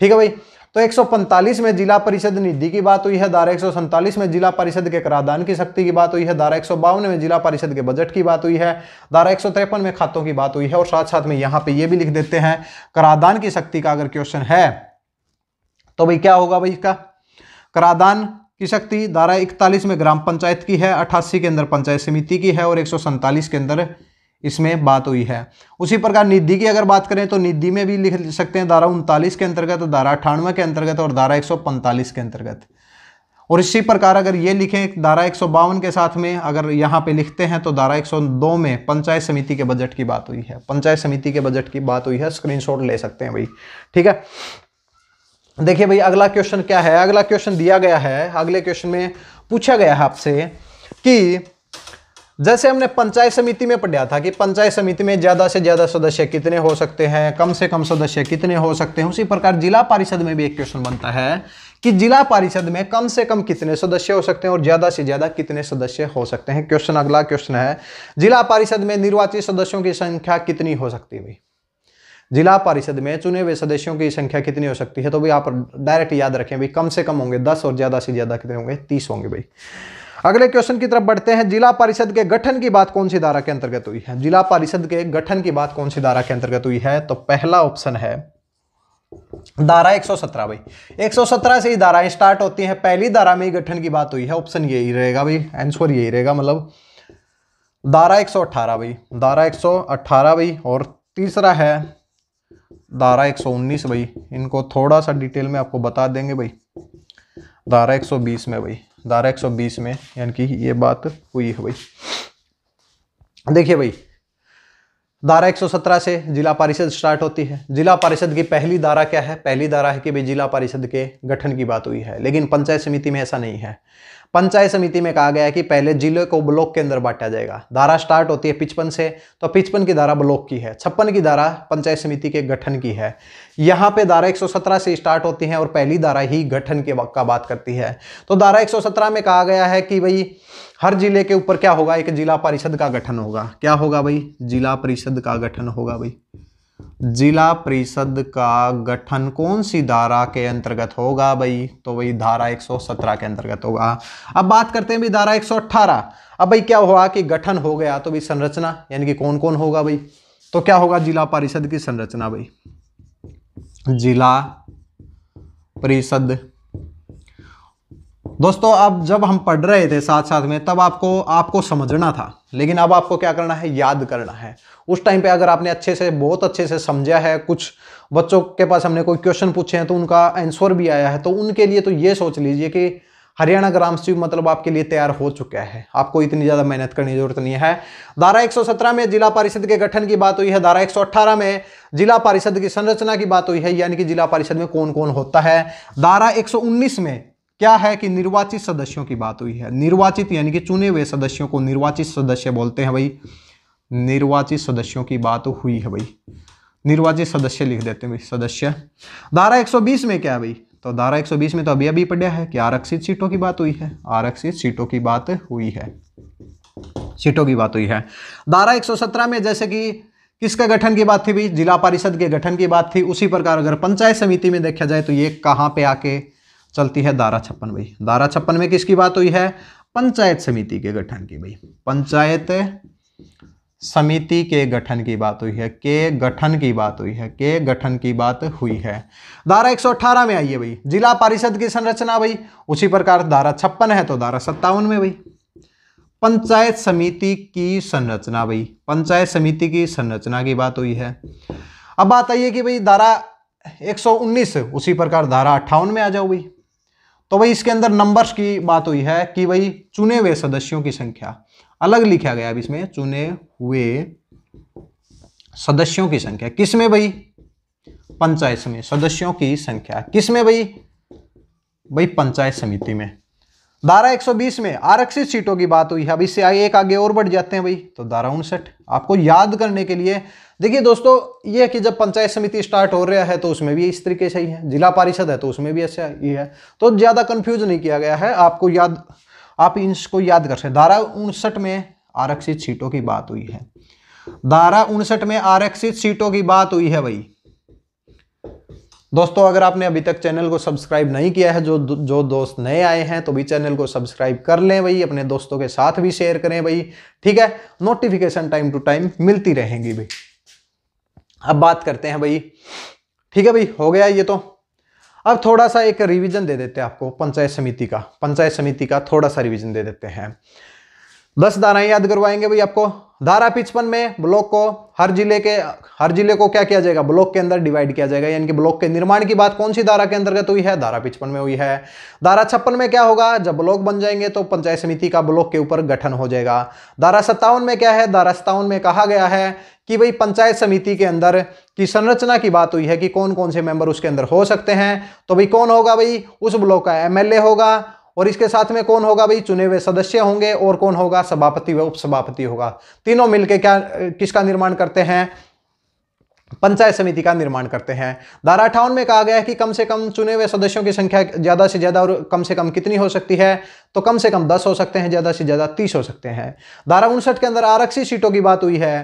ठीक है भाई तो 145 में जिला परिषद निधि की बात हुई है धारा एक में जिला परिषद के कराधान की शक्ति की बात हुई है धारा एक में जिला परिषद के बजट की बात हुई है धारा एक में खातों की बात हुई है और साथ साथ में यहाँ पे ये भी लिख देते हैं कराधान की शक्ति का अगर क्वेश्चन है तो भाई क्या होगा भाई इसका कराधान की शक्ति धारा इकतालीस में ग्राम पंचायत की है अठासी के अंदर पंचायत समिति की है और एक के अंदर इसमें बात हुई है उसी प्रकार निधि की अगर बात करें तो निधि में भी लिख सकते हैं धारा उनतालीस के अंतर्गत धारा अठानवे के अंतर्गत और धारा एक के अंतर्गत और इसी प्रकार अगर ये लिखें धारा एक के साथ में अगर यहाँ पे लिखते हैं तो धारा 102 में पंचायत समिति के बजट की बात हुई है पंचायत समिति के बजट की बात हुई है स्क्रीन ले सकते हैं भाई ठीक है देखिए भाई अगला क्वेश्चन क्या है अगला क्वेश्चन दिया गया है अगले क्वेश्चन में पूछा गया है आपसे कि जैसे हमने पंचायत समिति में पढ़ा था कि पंचायत समिति में ज़्यादा से ज़्यादा सदस्य कितने हो सकते हैं कम से कम सदस्य कितने हो सकते हैं उसी प्रकार जिला परिषद में भी एक क्वेश्चन बनता है कि जिला परिषद में कम से कम कितने सदस्य हो सकते हैं और ज़्यादा से ज़्यादा कितने सदस्य हो सकते हैं क्वेश्चन अगला क्वेश्चन है जिला परिषद में निर्वाचित सदस्यों की संख्या कितनी हो सकती है जिला परिषद में चुने हुए सदस्यों की संख्या कितनी हो सकती है तो भाई आप डायरेक्ट याद रखें भाई कम से कम होंगे दस और ज़्यादा से ज़्यादा कितने होंगे तीस होंगे भाई अगले क्वेश्चन की तरफ बढ़ते हैं जिला परिषद के गठन की बात कौन सी धारा के अंतर्गत हुई है जिला परिषद के गठन की बात कौन सी धारा के अंतर्गत हुई है तो पहला ऑप्शन है धारा 117 भाई 117 से ही धाराएं स्टार्ट होती हैं पहली धारा में ही गठन की बात हुई है ऑप्शन यही रहेगा भाई आंसर यही रहेगा मतलब धारा 118 भाई धारा 118 भाई और तीसरा है धारा 119 भाई इनको थोड़ा सा डिटेल में आपको बता देंगे भाई धारा 120 में भाई धारा एक में यानी कि ये बात हुई है भाई देखिए भाई धारा 117 से जिला परिषद स्टार्ट होती है जिला परिषद की पहली धारा क्या है पहली धारा है कि भाई जिला परिषद के गठन की बात हुई है लेकिन पंचायत समिति में ऐसा नहीं है पंचायत समिति में कहा गया है कि पहले जिले को ब्लॉक के अंदर बांटा जाएगा धारा स्टार्ट होती है पिचपन से तो पिचपन की धारा ब्लॉक की है छप्पन की धारा पंचायत समिति के गठन की है यहाँ पे धारा 117 से स्टार्ट होती है और पहली धारा ही गठन के का बात करती है तो धारा 117 में कहा गया है कि भाई हर जिले के ऊपर क्या होगा एक जिला परिषद का गठन होगा क्या होगा भाई जिला परिषद का गठन होगा भाई जिला परिषद का गठन कौन सी धारा के अंतर्गत होगा भाई तो वही धारा 117 के अंतर्गत होगा अब बात करते हैं भाई धारा 118 अब भाई क्या हुआ कि गठन हो गया तो भाई संरचना यानी कि कौन कौन होगा भाई तो क्या होगा जिला परिषद की संरचना भाई जिला परिषद दोस्तों अब जब हम पढ़ रहे थे साथ साथ में तब आपको आपको समझना था लेकिन अब आपको क्या करना है याद करना है उस टाइम पे अगर आपने अच्छे से बहुत अच्छे से समझा है कुछ बच्चों के पास हमने कोई क्वेश्चन पूछे हैं तो उनका आंसर भी आया है तो उनके लिए तो ये सोच लीजिए कि हरियाणा ग्राम सचिव मतलब आपके लिए तैयार हो चुका है आपको इतनी ज़्यादा मेहनत करने की जरूरत नहीं है धारा 117 में जिला परिषद के गठन की बात हुई है धारा 118 में जिला परिषद की संरचना की बात हुई है यानी कि जिला परिषद में कौन कौन होता है धारा 119 में क्या है कि निर्वाचित सदस्यों की बात हुई है निर्वाचित यानी कि चुने हुए सदस्यों को निर्वाचित सदस्य बोलते हैं भाई निर्वाचित सदस्यों की बात हुई है भाई निर्वाचित सदस्य लिख देते हैं भाई सदस्य धारा 120 में क्या है भाई तो धारा 120 में तो अभी अभी पढ़ा है कि आरक्षित सीटों की बात हुई है आरक्षित सीटों की बात हुई है सीटों की बात हुई है धारा एक में जैसे कि किसका गठन की बात थी भाई जिला परिषद के गठन की बात थी उसी प्रकार अगर पंचायत समिति में देखा जाए तो ये कहाँ पे आके चलती है धारा छप्पन भाई धारा छप्पन में किसकी बात हुई है पंचायत समिति के गठन की भाई पंचायत समिति के गठन की बात हुई है के गठन की बात हुई है के गठन की बात हुई है धारा 118 में आइए भाई जिला परिषद की संरचना भाई उसी प्रकार धारा छप्पन है तो धारा सत्तावन में भाई पंचायत समिति की संरचना भाई पंचायत समिति की संरचना की बात हुई है अब बात आइए कि भाई धारा 119 उसी प्रकार धारा अट्ठावन में आ जाओ भाई तो भाई इसके अंदर नंबर्स की बात हुई है कि भाई चुने हुए सदस्यों की संख्या अलग लिखा गया अब इसमें चुने हुए सदस्यों की संख्या किसमें भाई पंचायत में सदस्यों की संख्या किसमें भाई भाई पंचायत समिति में धारा 120 में आरक्षित सीटों की बात हुई है अब इससे आगे एक आगे और बढ़ जाते हैं भाई तो धारा उनसठ आपको याद करने के लिए देखिए दोस्तों ये कि जब पंचायत समिति स्टार्ट हो रहा है तो उसमें भी इस तरीके से ही है जिला परिषद है तो उसमें भी ऐसा ही है तो ज़्यादा कंफ्यूज नहीं किया गया है आपको याद आप इसको याद कर सकते धारा उनसठ में आरक्षित सीटों की बात हुई है धारा उनसठ में आरक्षित सीटों की बात हुई है भाई दोस्तों अगर आपने अभी तक चैनल को सब्सक्राइब नहीं किया है जो जो दोस्त नए आए हैं तो भी चैनल को सब्सक्राइब कर लें भाई अपने दोस्तों के साथ भी शेयर करें भाई ठीक है नोटिफिकेशन टाइम टू टाइम मिलती रहेंगी भाई अब बात करते हैं भाई ठीक है भाई हो गया ये तो अब थोड़ा सा एक रिविजन दे देते हैं आपको पंचायत समिति का पंचायत समिति का थोड़ा सा रिविजन दे देते हैं दस धाराएं याद करवाएंगे भाई आपको धारा पिचपन में ब्लॉक को हर जिले के हर जिले को क्या किया जाएगा ब्लॉक के अंदर डिवाइड किया जाएगा यानी कि ब्लॉक के निर्माण की बात कौन सी धारा के अंतर्गत हुई है धारा पिचपन में हुई है धारा छप्पन में क्या होगा जब ब्लॉक बन जाएंगे तो पंचायत समिति का ब्लॉक के ऊपर गठन हो जाएगा धारा सत्तावन में क्या है धारा सत्तावन में कहा गया है कि भाई पंचायत समिति के अंदर की संरचना की बात हुई है कि कौन कौन से मेंबर उसके अंदर हो सकते हैं तो भाई कौन होगा भाई उस ब्लॉक का एमएलए होगा और इसके साथ में कौन होगा भाई चुने हुए सदस्य होंगे और कौन होगा सभापति व उपसभापति होगा तीनों मिलकर क्या किसका निर्माण करते हैं पंचायत समिति का निर्माण करते हैं धारा अठावन में कहा गया है कि कम से कम चुने हुए सदस्यों की संख्या ज़्यादा से ज़्यादा और कम से कम कितनी हो सकती है तो कम से कम दस हो सकते हैं ज़्यादा से ज़्यादा तीस हो सकते हैं धारा उनसठ के अंदर आरक्षित सीटों की बात हुई है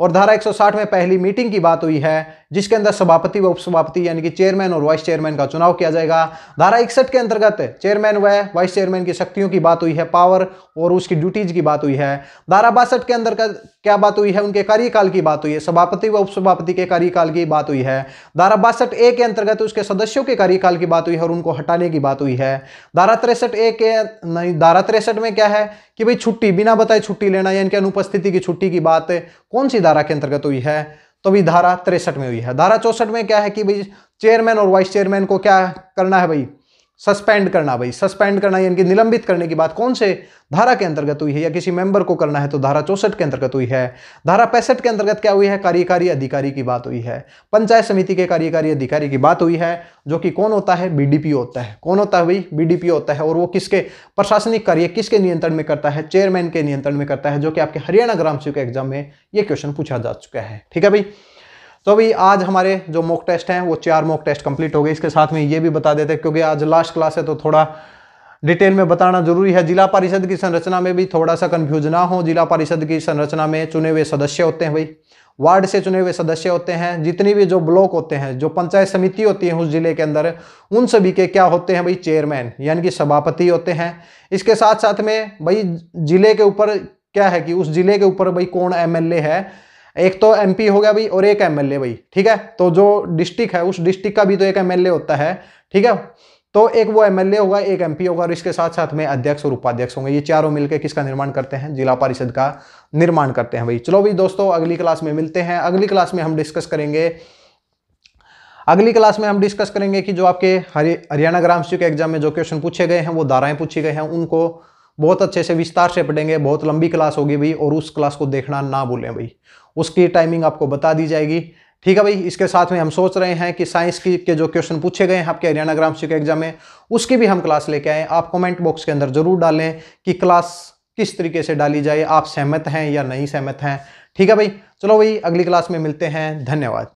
और धारा 160 में पहली मीटिंग की बात हुई है जिसके अंदर सभापति व उपसभापति यानी कि चेयरमैन और वाइस चेयरमैन का चुनाव किया जाएगा धारा इकसठ के अंतर्गत चेयरमैन व वाइस चेयरमैन की शक्तियों की बात हुई है पावर और उसकी ड्यूटीज की बात हुई है धारा बासठ के अंदर क्या बात हुई है उनके कार्यकाल की बात हुई है सभापति व उपसभापति के कार्यकाल की बात हुई है धारा बासठ ए के अंतर्गत उसके सदस्यों के कार्यकाल की बात हुई है और उनको हटाने की बात हुई है धारा तिरसठ ए के नहीं धारा तिरसठ में क्या है कि भाई छुट्टी बिना बताए छुट्टी लेना या इनके अनुपस्थिति की छुट्टी की बात कौन सी धारा के अंतर्गत हुई है तो भी धारा तिरसठ में हुई है धारा चौसठ में क्या है कि भाई चेयरमैन और वाइस चेयरमैन को क्या करना है भाई सस्पेंड करना भाई सस्पेंड करना यानी कि निलंबित करने की बात कौन से धारा के अंतर्गत हुई है या किसी मेंबर को करना है तो धारा चौसठ के अंतर्गत हुई है धारा पैंसठ के अंतर्गत क्या हुई है कार्यकारी अधिकारी की बात हुई है पंचायत समिति के कार्यकारी अधिकारी की बात हुई है जो कि कौन होता है बीडीपीओ होता है कौन होता है भाई बीडीपी होता है और वो किसके प्रशासनिक कार्य किसके नियंत्रण में करता है चेयरमैन के नियंत्रण में करता है जो कि आपके हरियाणा ग्राम सेवक एग्जाम में ये क्वेश्चन पूछा जा चुका है ठीक है भाई तो अभी आज हमारे जो मॉक टेस्ट हैं वो चार मॉक टेस्ट कंप्लीट हो गए इसके साथ में ये भी बता देते हैं क्योंकि आज लास्ट क्लास है तो थोड़ा डिटेल में बताना जरूरी है जिला परिषद की संरचना में भी थोड़ा सा कन्फ्यूज ना हो जिला परिषद की संरचना में चुने हुए सदस्य होते हैं भाई वार्ड से चुने हुए सदस्य होते हैं जितनी भी जो ब्लॉक होते हैं जो पंचायत समिति होती है उस जिले के अंदर उन सभी के क्या होते हैं भाई चेयरमैन यानी कि सभापति होते हैं इसके साथ साथ में भाई जिले के ऊपर क्या है कि उस जिले के ऊपर भाई कौन एमएलए है एक तो एमपी हो गया भाई और एक एमएलए भाई ठीक है तो जो डिस्ट्रिक्ट है उस डिस्ट्रिक्ट का भी तो एक एमएलए होता है ठीक है तो एक वो एमएलए होगा एक एमपी होगा और इसके साथ साथ में अध्यक्ष और उपाध्यक्ष होंगे ये चारों मिलकर किसका निर्माण करते हैं जिला परिषद का निर्माण करते हैं भाई चलो भाई दोस्तों अगली क्लास में मिलते हैं अगली क्लास में हम डिस्कस करेंगे अगली क्लास में हम डिस्कस करेंगे कि जो आपके हरियाणा ग्राम सचिव के एग्जाम में जो क्वेश्चन पूछे गए हैं वो धाराएं पूछी गई हैं उनको बहुत अच्छे से विस्तार से पढ़ेंगे बहुत लंबी क्लास होगी भाई और उस क्लास को देखना ना भूलें भाई उसकी टाइमिंग आपको बता दी जाएगी ठीक है भाई इसके साथ में हम सोच रहे हैं कि साइंस की के जो क्वेश्चन पूछे गए हैं आपके हरियाणा ग्राम शिक्षक एग्जाम में उसकी भी हम क्लास लेके आए आप कमेंट बॉक्स के अंदर जरूर डालें कि क्लास किस तरीके से डाली जाए आप सहमत हैं या नहीं सहमत हैं ठीक है भाई चलो भाई अगली क्लास में मिलते हैं धन्यवाद